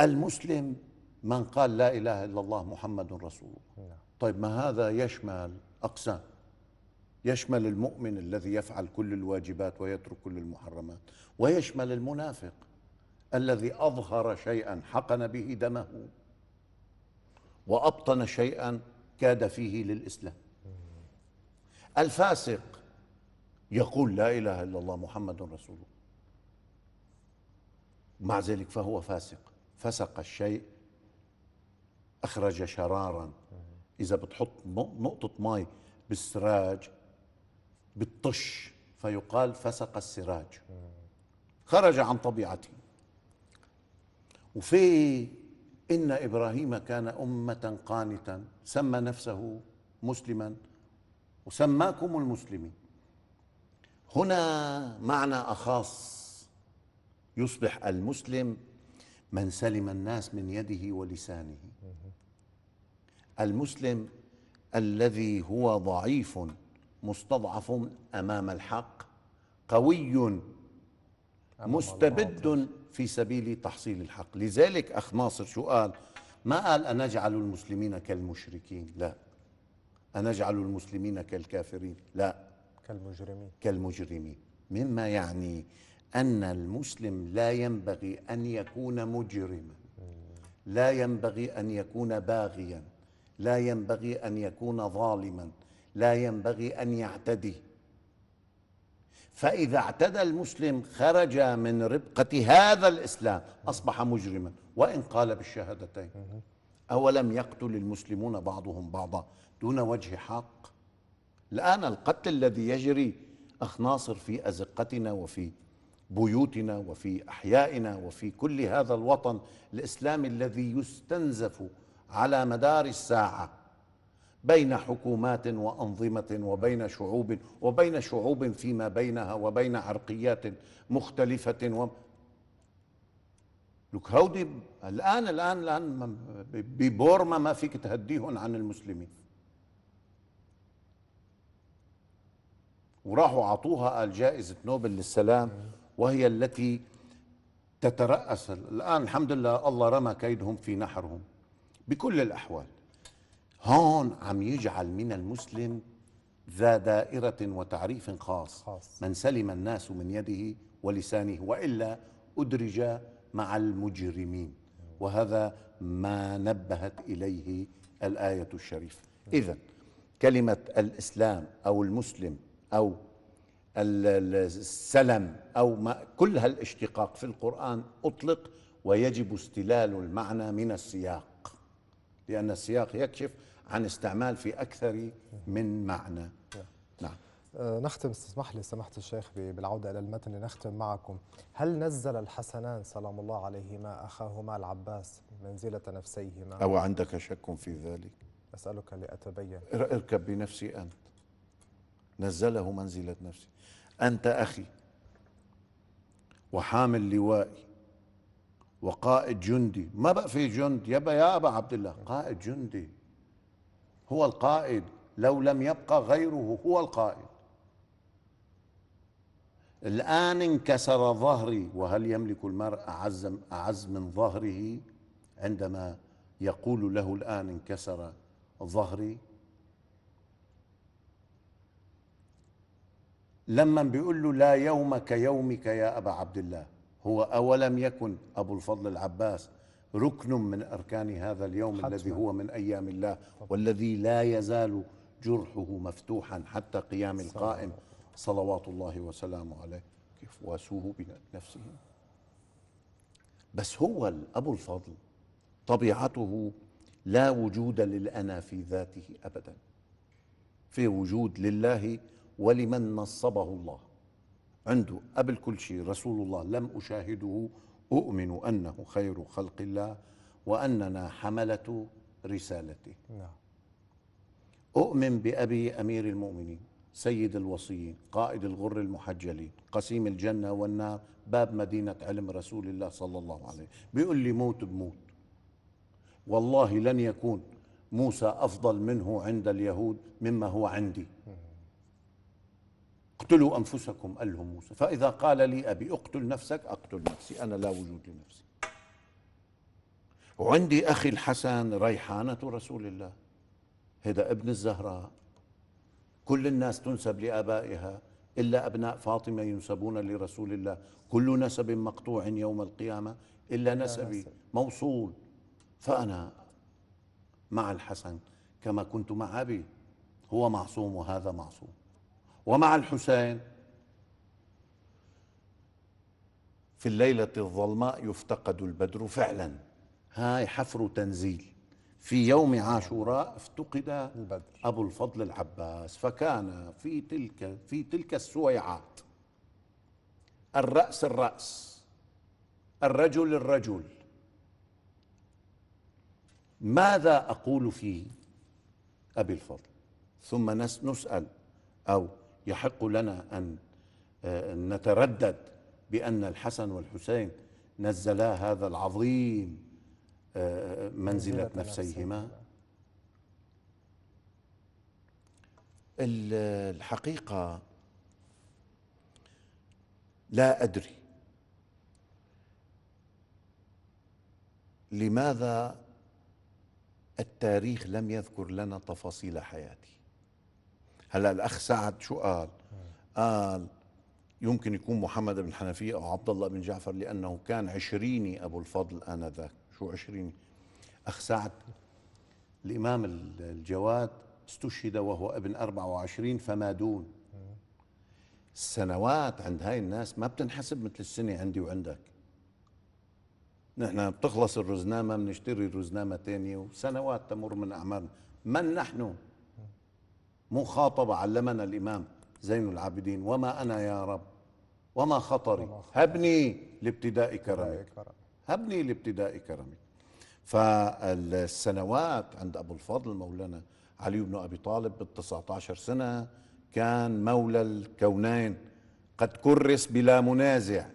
[SPEAKER 2] المسلم من قال لا إله إلا الله محمد رسول الله نعم. طيب ما هذا يشمل أقسام يشمل المؤمن الذي يفعل كل الواجبات ويترك كل المحرمات ويشمل المنافق الذي اظهر شيئا حقن به دمه وابطن شيئا كاد فيه للاسلام الفاسق يقول لا اله الا الله محمد رسول الله مع ذلك فهو فاسق فسق الشيء اخرج شرارا اذا بتحط نقطه مي بالسراج بالطش فيقال فسق السراج خرج عن طبيعته وفي إن إبراهيم كان أمة قانتا سمى نفسه مسلما وسماكم المسلمين هنا معنى أخاص يصبح المسلم من سلم الناس من يده ولسانه المسلم الذي هو ضعيف مستضعف امام الحق قوي مستبد في سبيل تحصيل الحق لذلك اخ ناصر شو قال ما قال أنجعل المسلمين كالمشركين لا أنجعل المسلمين كالكافرين لا
[SPEAKER 1] كالمجرمين
[SPEAKER 2] كالمجرمين مما يعني أن المسلم لا ينبغي أن يكون مجرما لا ينبغي أن يكون باغيا لا ينبغي أن يكون ظالما لا ينبغي أن يعتدي فإذا اعتدى المسلم خرج من ربقة هذا الإسلام أصبح مجرما وإن قال بالشهادتين أولم يقتل المسلمون بعضهم بعضا دون وجه حق الآن القتل الذي يجري أخ ناصر في أزقتنا وفي بيوتنا وفي أحيائنا وفي كل هذا الوطن الإسلامي الذي يستنزف على مدار الساعة بين حكومات وانظمه وبين شعوب وبين شعوب فيما بينها وبين عرقيات مختلفه و هودي الان الان الان ببورما ما فيك تهديهم عن المسلمين وراحوا عطوها جائزه نوبل للسلام وهي التي تترأس الآن الحمد لله الله رمى كيدهم في نحرهم بكل الأحوال هون عم يجعل من المسلم ذا دائرة وتعريف خاص, خاص من سلم الناس من يده ولسانه وإلا أدرج مع المجرمين وهذا ما نبهت إليه الآية الشريفة إذا كلمة الإسلام أو المسلم أو السلم أو ما كل هالاشتقاق في القرآن أطلق ويجب استلال المعنى من السياق لأن السياق يكشف عن استعمال في أكثر من معنى نعم
[SPEAKER 1] آه، نختم اسمح لي سماحة الشيخ بالعودة إلى المتن لنختم معكم هل نزل الحسنان سلام الله عليهما أخاهما العباس منزلة نفسيهما أو عندك
[SPEAKER 2] شك في ذلك
[SPEAKER 1] أسألك لأتبين
[SPEAKER 2] اركب بنفسي أنت نزله منزلة نفسي أنت أخي وحامل لوائي وقائد جندي ما بقى في جند يا, يا أبا عبد الله قائد جندي هو القائد لو لم يبقى غيره هو القائد الآن انكسر ظهري وهل يملك المرء أعز, أعز من ظهره عندما يقول له الآن انكسر ظهري لما بيقول له لا يومك يومك يا أبا عبد الله هو أولم يكن أبو الفضل العباس ركن من أركان هذا اليوم حتما. الذي هو من أيام الله والذي لا يزال جرحه مفتوحا حتى قيام القائم صلوات الله وسلامه عليه كيف واسوه بنفسه بس هو الأب الفضل طبيعته لا وجود للأنا في ذاته أبدا في وجود لله ولمن نصبه الله عنده قبل كل شيء رسول الله لم أشاهده أؤمن أنه خير خلق الله وأننا حملة رسالته نعم أؤمن بأبي أمير المؤمنين سيد الوصيين قائد الغر المحجلين قسيم الجنة والنار باب مدينة علم رسول الله صلى الله عليه بيقول لي موت بموت والله لن يكون موسى أفضل منه عند اليهود مما هو عندي اقتلوا أنفسكم قال لهم موسى فإذا قال لي أبي اقتل نفسك أقتل نفسي أنا لا وجود لنفسي وعندي أخي الحسن ريحانة رسول الله هذا ابن الزهراء كل الناس تنسب لآبائها إلا أبناء فاطمة ينسبون لرسول الله كل نسب مقطوع يوم القيامة إلا نسبي موصول فأنا مع الحسن كما كنت مع أبي هو معصوم وهذا معصوم ومع الحسين في الليلة الظلماء يفتقد البدر فعلا هاي حفر تنزيل في يوم عاشوراء افتقد البدر. أبو الفضل العباس فكان في تلك في تلك السويعات الرأس الرأس الرجل الرجل ماذا أقول في أبي الفضل ثم نسأل أو يحق لنا أن آه، نتردد بأن الحسن والحسين نزلا هذا العظيم آه، منزلة نفسيهما الحقيقة لا أدري لماذا التاريخ لم يذكر لنا تفاصيل حياتي هلا الاخ سعد شو قال؟ قال يمكن يكون محمد بن حنفية أو عبد الله بن جعفر لأنه كان عشريني أبو الفضل آنذاك شو عشريني أخ سعد الإمام الجواد استشهد وهو ابن 24 فما دون السنوات عند هاي الناس ما بتنحسب مثل السنة عندي وعندك نحن بتخلص الرزنامة بنشتري رزنامة تانية وسنوات تمر من أعمارنا من نحن مخاطبة علمنا الإمام زين العابدين وما أنا يا رب وما خطري هبني لابتداء كرمك هبني لابتداء كرمك فالسنوات عند أبو الفضل مولانا علي بن أبي طالب بال عشر سنة كان مولى الكونين قد كرس بلا منازع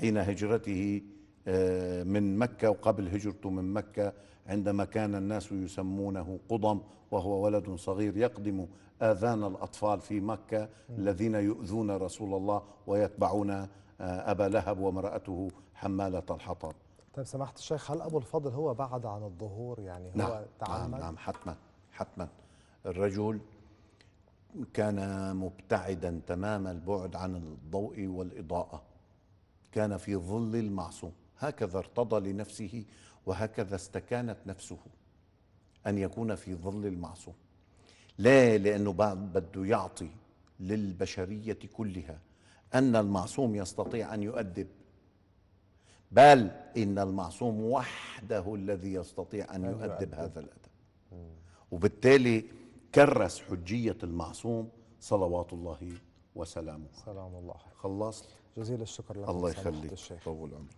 [SPEAKER 2] حين هجرته آه، من مكة وقبل هجرته من مكة عندما كان الناس يسمونه قضم وهو ولد صغير يقدم آذان الأطفال في مكة الذين يؤذون رسول الله ويتبعون آه، أبا لهب ومرأته حمالة الحطب
[SPEAKER 1] طيب سماحة الشيخ هل أبو الفضل هو بعد عن الظهور
[SPEAKER 2] يعني هو نعم هو نعم, نعم حتما حتما الرجل كان مبتعدا تمام البعد عن الضوء والإضاءة كان في ظل المعصوم هكذا ارتضى لنفسه وهكذا استكانت نفسه أن يكون في ظل المعصوم لا لأنه بده يعطي للبشرية كلها أن المعصوم يستطيع أن يؤدب بل إن المعصوم وحده الذي يستطيع أن يؤدب هذا الأدب وبالتالي كرس حجية المعصوم صلوات الله وسلامه سلام الله خلصت جزيل الشكر لك الله يخليك طول عمرك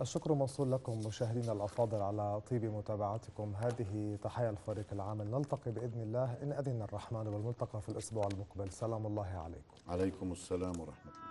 [SPEAKER 1] الشكر موصول لكم مشاهدينا الافاضل على طيب متابعتكم هذه تحيا الفريق العامل نلتقي باذن الله ان اذن الرحمن والملتقى في الاسبوع المقبل سلام الله عليكم.
[SPEAKER 2] عليكم السلام ورحمه الله.